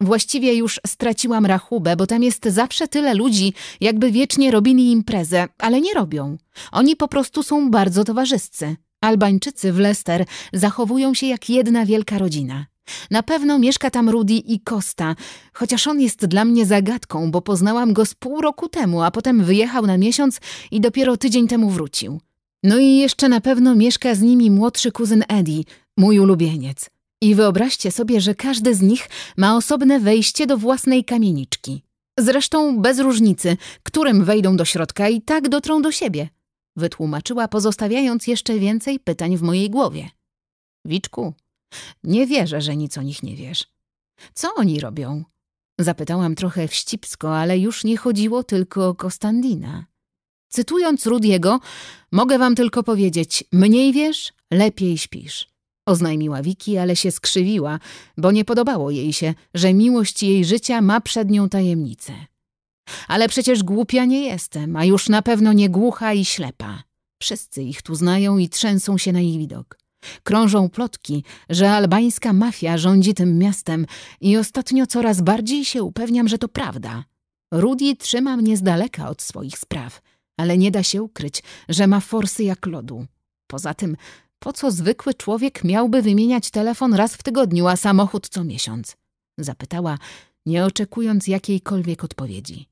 S1: Właściwie już straciłam rachubę, bo tam jest zawsze tyle ludzi, jakby wiecznie robili imprezę, ale nie robią. Oni po prostu są bardzo towarzyscy. Albańczycy w Leicester zachowują się jak jedna wielka rodzina. Na pewno mieszka tam Rudy i Costa, chociaż on jest dla mnie zagadką, bo poznałam go z pół roku temu, a potem wyjechał na miesiąc i dopiero tydzień temu wrócił. No i jeszcze na pewno mieszka z nimi młodszy kuzyn Eddie, Mój ulubieniec. I wyobraźcie sobie, że każdy z nich ma osobne wejście do własnej kamieniczki. Zresztą bez różnicy, którym wejdą do środka i tak dotrą do siebie. Wytłumaczyła, pozostawiając jeszcze więcej pytań w mojej głowie. Wiczku, nie wierzę, że nic o nich nie wiesz. Co oni robią? Zapytałam trochę wścibsko, ale już nie chodziło tylko o Kostandina. Cytując Rudiego, mogę wam tylko powiedzieć, mniej wiesz, lepiej śpisz. Oznajmiła Wiki, ale się skrzywiła, bo nie podobało jej się, że miłość jej życia ma przed nią tajemnicę. Ale przecież głupia nie jestem, a już na pewno nie głucha i ślepa. Wszyscy ich tu znają i trzęsą się na jej widok. Krążą plotki, że albańska mafia rządzi tym miastem i ostatnio coraz bardziej się upewniam, że to prawda. Rudy trzyma mnie z daleka od swoich spraw, ale nie da się ukryć, że ma forsy jak lodu. Poza tym po co zwykły człowiek miałby wymieniać telefon raz w tygodniu, a samochód co miesiąc? Zapytała, nie oczekując jakiejkolwiek odpowiedzi.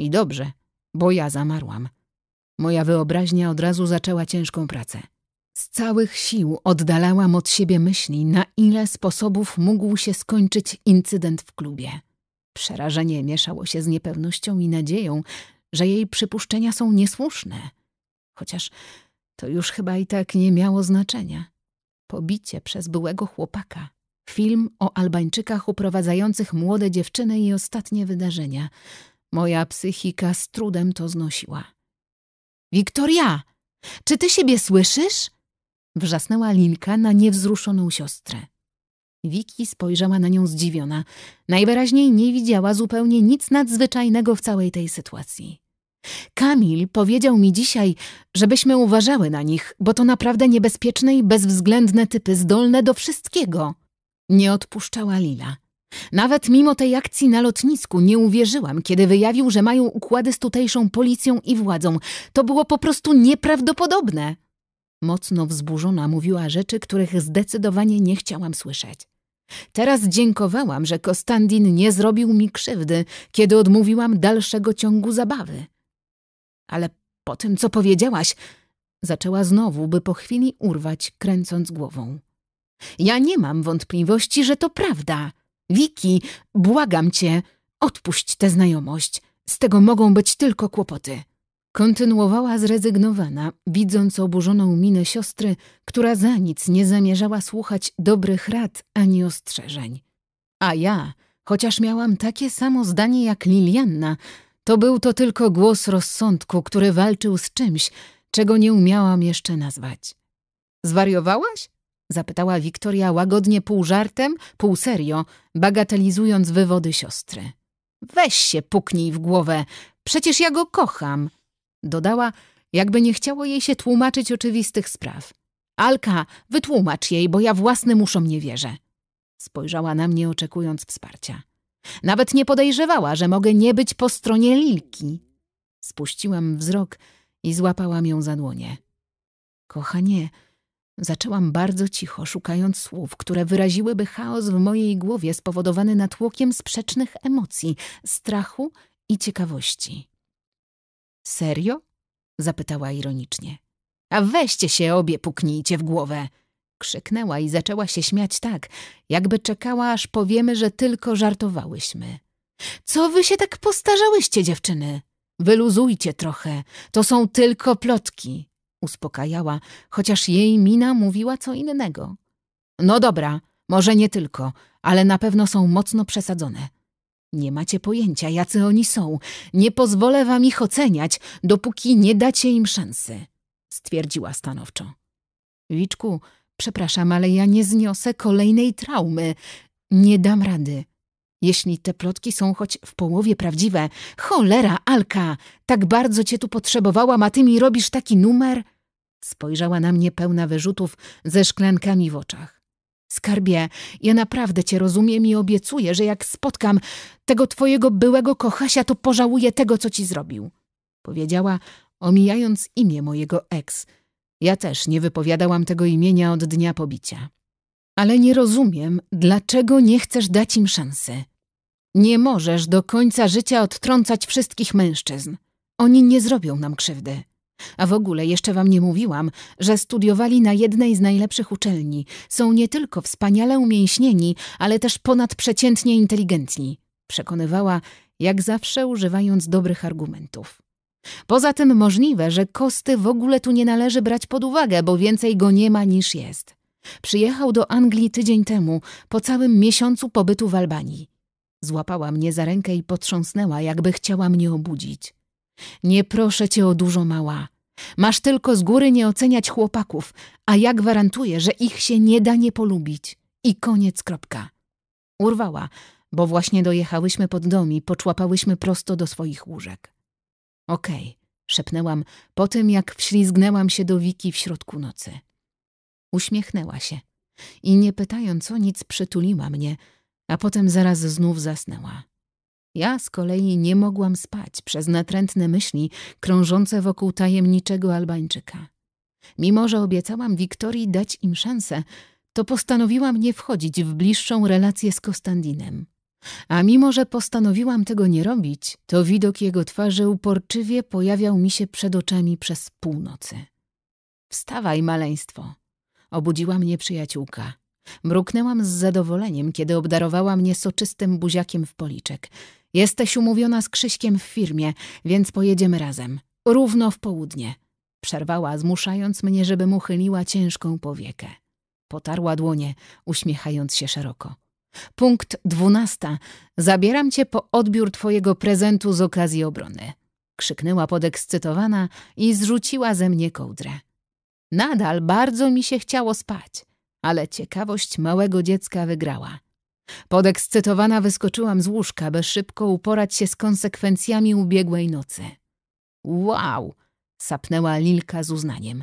S1: I dobrze, bo ja zamarłam. Moja wyobraźnia od razu zaczęła ciężką pracę. Z całych sił oddalałam od siebie myśli, na ile sposobów mógł się skończyć incydent w klubie. Przerażenie mieszało się z niepewnością i nadzieją, że jej przypuszczenia są niesłuszne. Chociaż to już chyba i tak nie miało znaczenia. Pobicie przez byłego chłopaka. Film o Albańczykach uprowadzających młode dziewczyny i ostatnie wydarzenia. Moja psychika z trudem to znosiła. Wiktoria! Czy ty siebie słyszysz? Wrzasnęła Linka na niewzruszoną siostrę. Wiki spojrzała na nią zdziwiona. Najwyraźniej nie widziała zupełnie nic nadzwyczajnego w całej tej sytuacji. Kamil powiedział mi dzisiaj, żebyśmy uważały na nich, bo to naprawdę niebezpieczne i bezwzględne typy zdolne do wszystkiego. Nie odpuszczała Lila. Nawet mimo tej akcji na lotnisku nie uwierzyłam, kiedy wyjawił, że mają układy z tutejszą policją i władzą. To było po prostu nieprawdopodobne. Mocno wzburzona mówiła rzeczy, których zdecydowanie nie chciałam słyszeć. Teraz dziękowałam, że Kostandin nie zrobił mi krzywdy, kiedy odmówiłam dalszego ciągu zabawy. Ale po tym, co powiedziałaś, zaczęła znowu, by po chwili urwać, kręcąc głową. Ja nie mam wątpliwości, że to prawda. Wiki, błagam cię, odpuść tę znajomość. Z tego mogą być tylko kłopoty. Kontynuowała zrezygnowana, widząc oburzoną minę siostry, która za nic nie zamierzała słuchać dobrych rad ani ostrzeżeń. A ja, chociaż miałam takie samo zdanie jak Lilianna, to był to tylko głos rozsądku, który walczył z czymś, czego nie umiałam jeszcze nazwać. Zwariowałaś? zapytała Wiktoria łagodnie pół żartem, pół serio, bagatelizując wywody siostry. Weź się, puknij w głowę, przecież ja go kocham, dodała, jakby nie chciało jej się tłumaczyć oczywistych spraw. Alka, wytłumacz jej, bo ja własnym uszom nie wierzę. Spojrzała na mnie, oczekując wsparcia. Nawet nie podejrzewała, że mogę nie być po stronie Lilki. Spuściłam wzrok i złapałam ją za dłonie. Kochanie, zaczęłam bardzo cicho, szukając słów, które wyraziłyby chaos w mojej głowie spowodowany natłokiem sprzecznych emocji, strachu i ciekawości. Serio? zapytała ironicznie. A weźcie się obie puknijcie w głowę, Krzyknęła i zaczęła się śmiać tak, jakby czekała, aż powiemy, że tylko żartowałyśmy. Co wy się tak postarzałyście, dziewczyny? Wyluzujcie trochę, to są tylko plotki. Uspokajała, chociaż jej mina mówiła co innego. No dobra, może nie tylko, ale na pewno są mocno przesadzone. Nie macie pojęcia, jacy oni są. Nie pozwolę wam ich oceniać, dopóki nie dacie im szansy, stwierdziła stanowczo. Wiczku, Przepraszam, ale ja nie zniosę kolejnej traumy. Nie dam rady. Jeśli te plotki są choć w połowie prawdziwe, cholera, Alka, tak bardzo cię tu potrzebowałam, a ty mi robisz taki numer? Spojrzała na mnie pełna wyrzutów ze szklankami w oczach. Skarbie, ja naprawdę cię rozumiem i obiecuję, że jak spotkam tego twojego byłego kochasia, to pożałuję tego, co ci zrobił. Powiedziała, omijając imię mojego eks – ja też nie wypowiadałam tego imienia od dnia pobicia. Ale nie rozumiem, dlaczego nie chcesz dać im szansy. Nie możesz do końca życia odtrącać wszystkich mężczyzn. Oni nie zrobią nam krzywdy. A w ogóle jeszcze wam nie mówiłam, że studiowali na jednej z najlepszych uczelni. Są nie tylko wspaniale umięśnieni, ale też ponadprzeciętnie inteligentni. Przekonywała, jak zawsze używając dobrych argumentów. Poza tym możliwe, że Kosty w ogóle tu nie należy brać pod uwagę, bo więcej go nie ma niż jest. Przyjechał do Anglii tydzień temu, po całym miesiącu pobytu w Albanii. Złapała mnie za rękę i potrząsnęła, jakby chciała mnie obudzić. Nie proszę cię o dużo, mała. Masz tylko z góry nie oceniać chłopaków, a ja gwarantuję, że ich się nie da nie polubić. I koniec, kropka. Urwała, bo właśnie dojechałyśmy pod dom i poczłapałyśmy prosto do swoich łóżek. Okej, okay, szepnęłam po tym, jak wślizgnęłam się do Wiki w środku nocy. Uśmiechnęła się i nie pytając o nic przytuliła mnie, a potem zaraz znów zasnęła. Ja z kolei nie mogłam spać przez natrętne myśli krążące wokół tajemniczego Albańczyka. Mimo, że obiecałam Wiktorii dać im szansę, to postanowiłam nie wchodzić w bliższą relację z Kostandinem. A mimo, że postanowiłam tego nie robić, to widok jego twarzy uporczywie pojawiał mi się przed oczami przez północy. Wstawaj, maleństwo! Obudziła mnie przyjaciółka. Mruknęłam z zadowoleniem, kiedy obdarowała mnie soczystym buziakiem w policzek. Jesteś umówiona z Krzyśkiem w firmie, więc pojedziemy razem. Równo w południe. Przerwała, zmuszając mnie, żebym uchyliła ciężką powiekę. Potarła dłonie, uśmiechając się szeroko. Punkt dwunasta. Zabieram cię po odbiór twojego prezentu z okazji obrony. Krzyknęła podekscytowana i zrzuciła ze mnie kołdrę. Nadal bardzo mi się chciało spać, ale ciekawość małego dziecka wygrała. Podekscytowana wyskoczyłam z łóżka, by szybko uporać się z konsekwencjami ubiegłej nocy. Wow! sapnęła Lilka z uznaniem.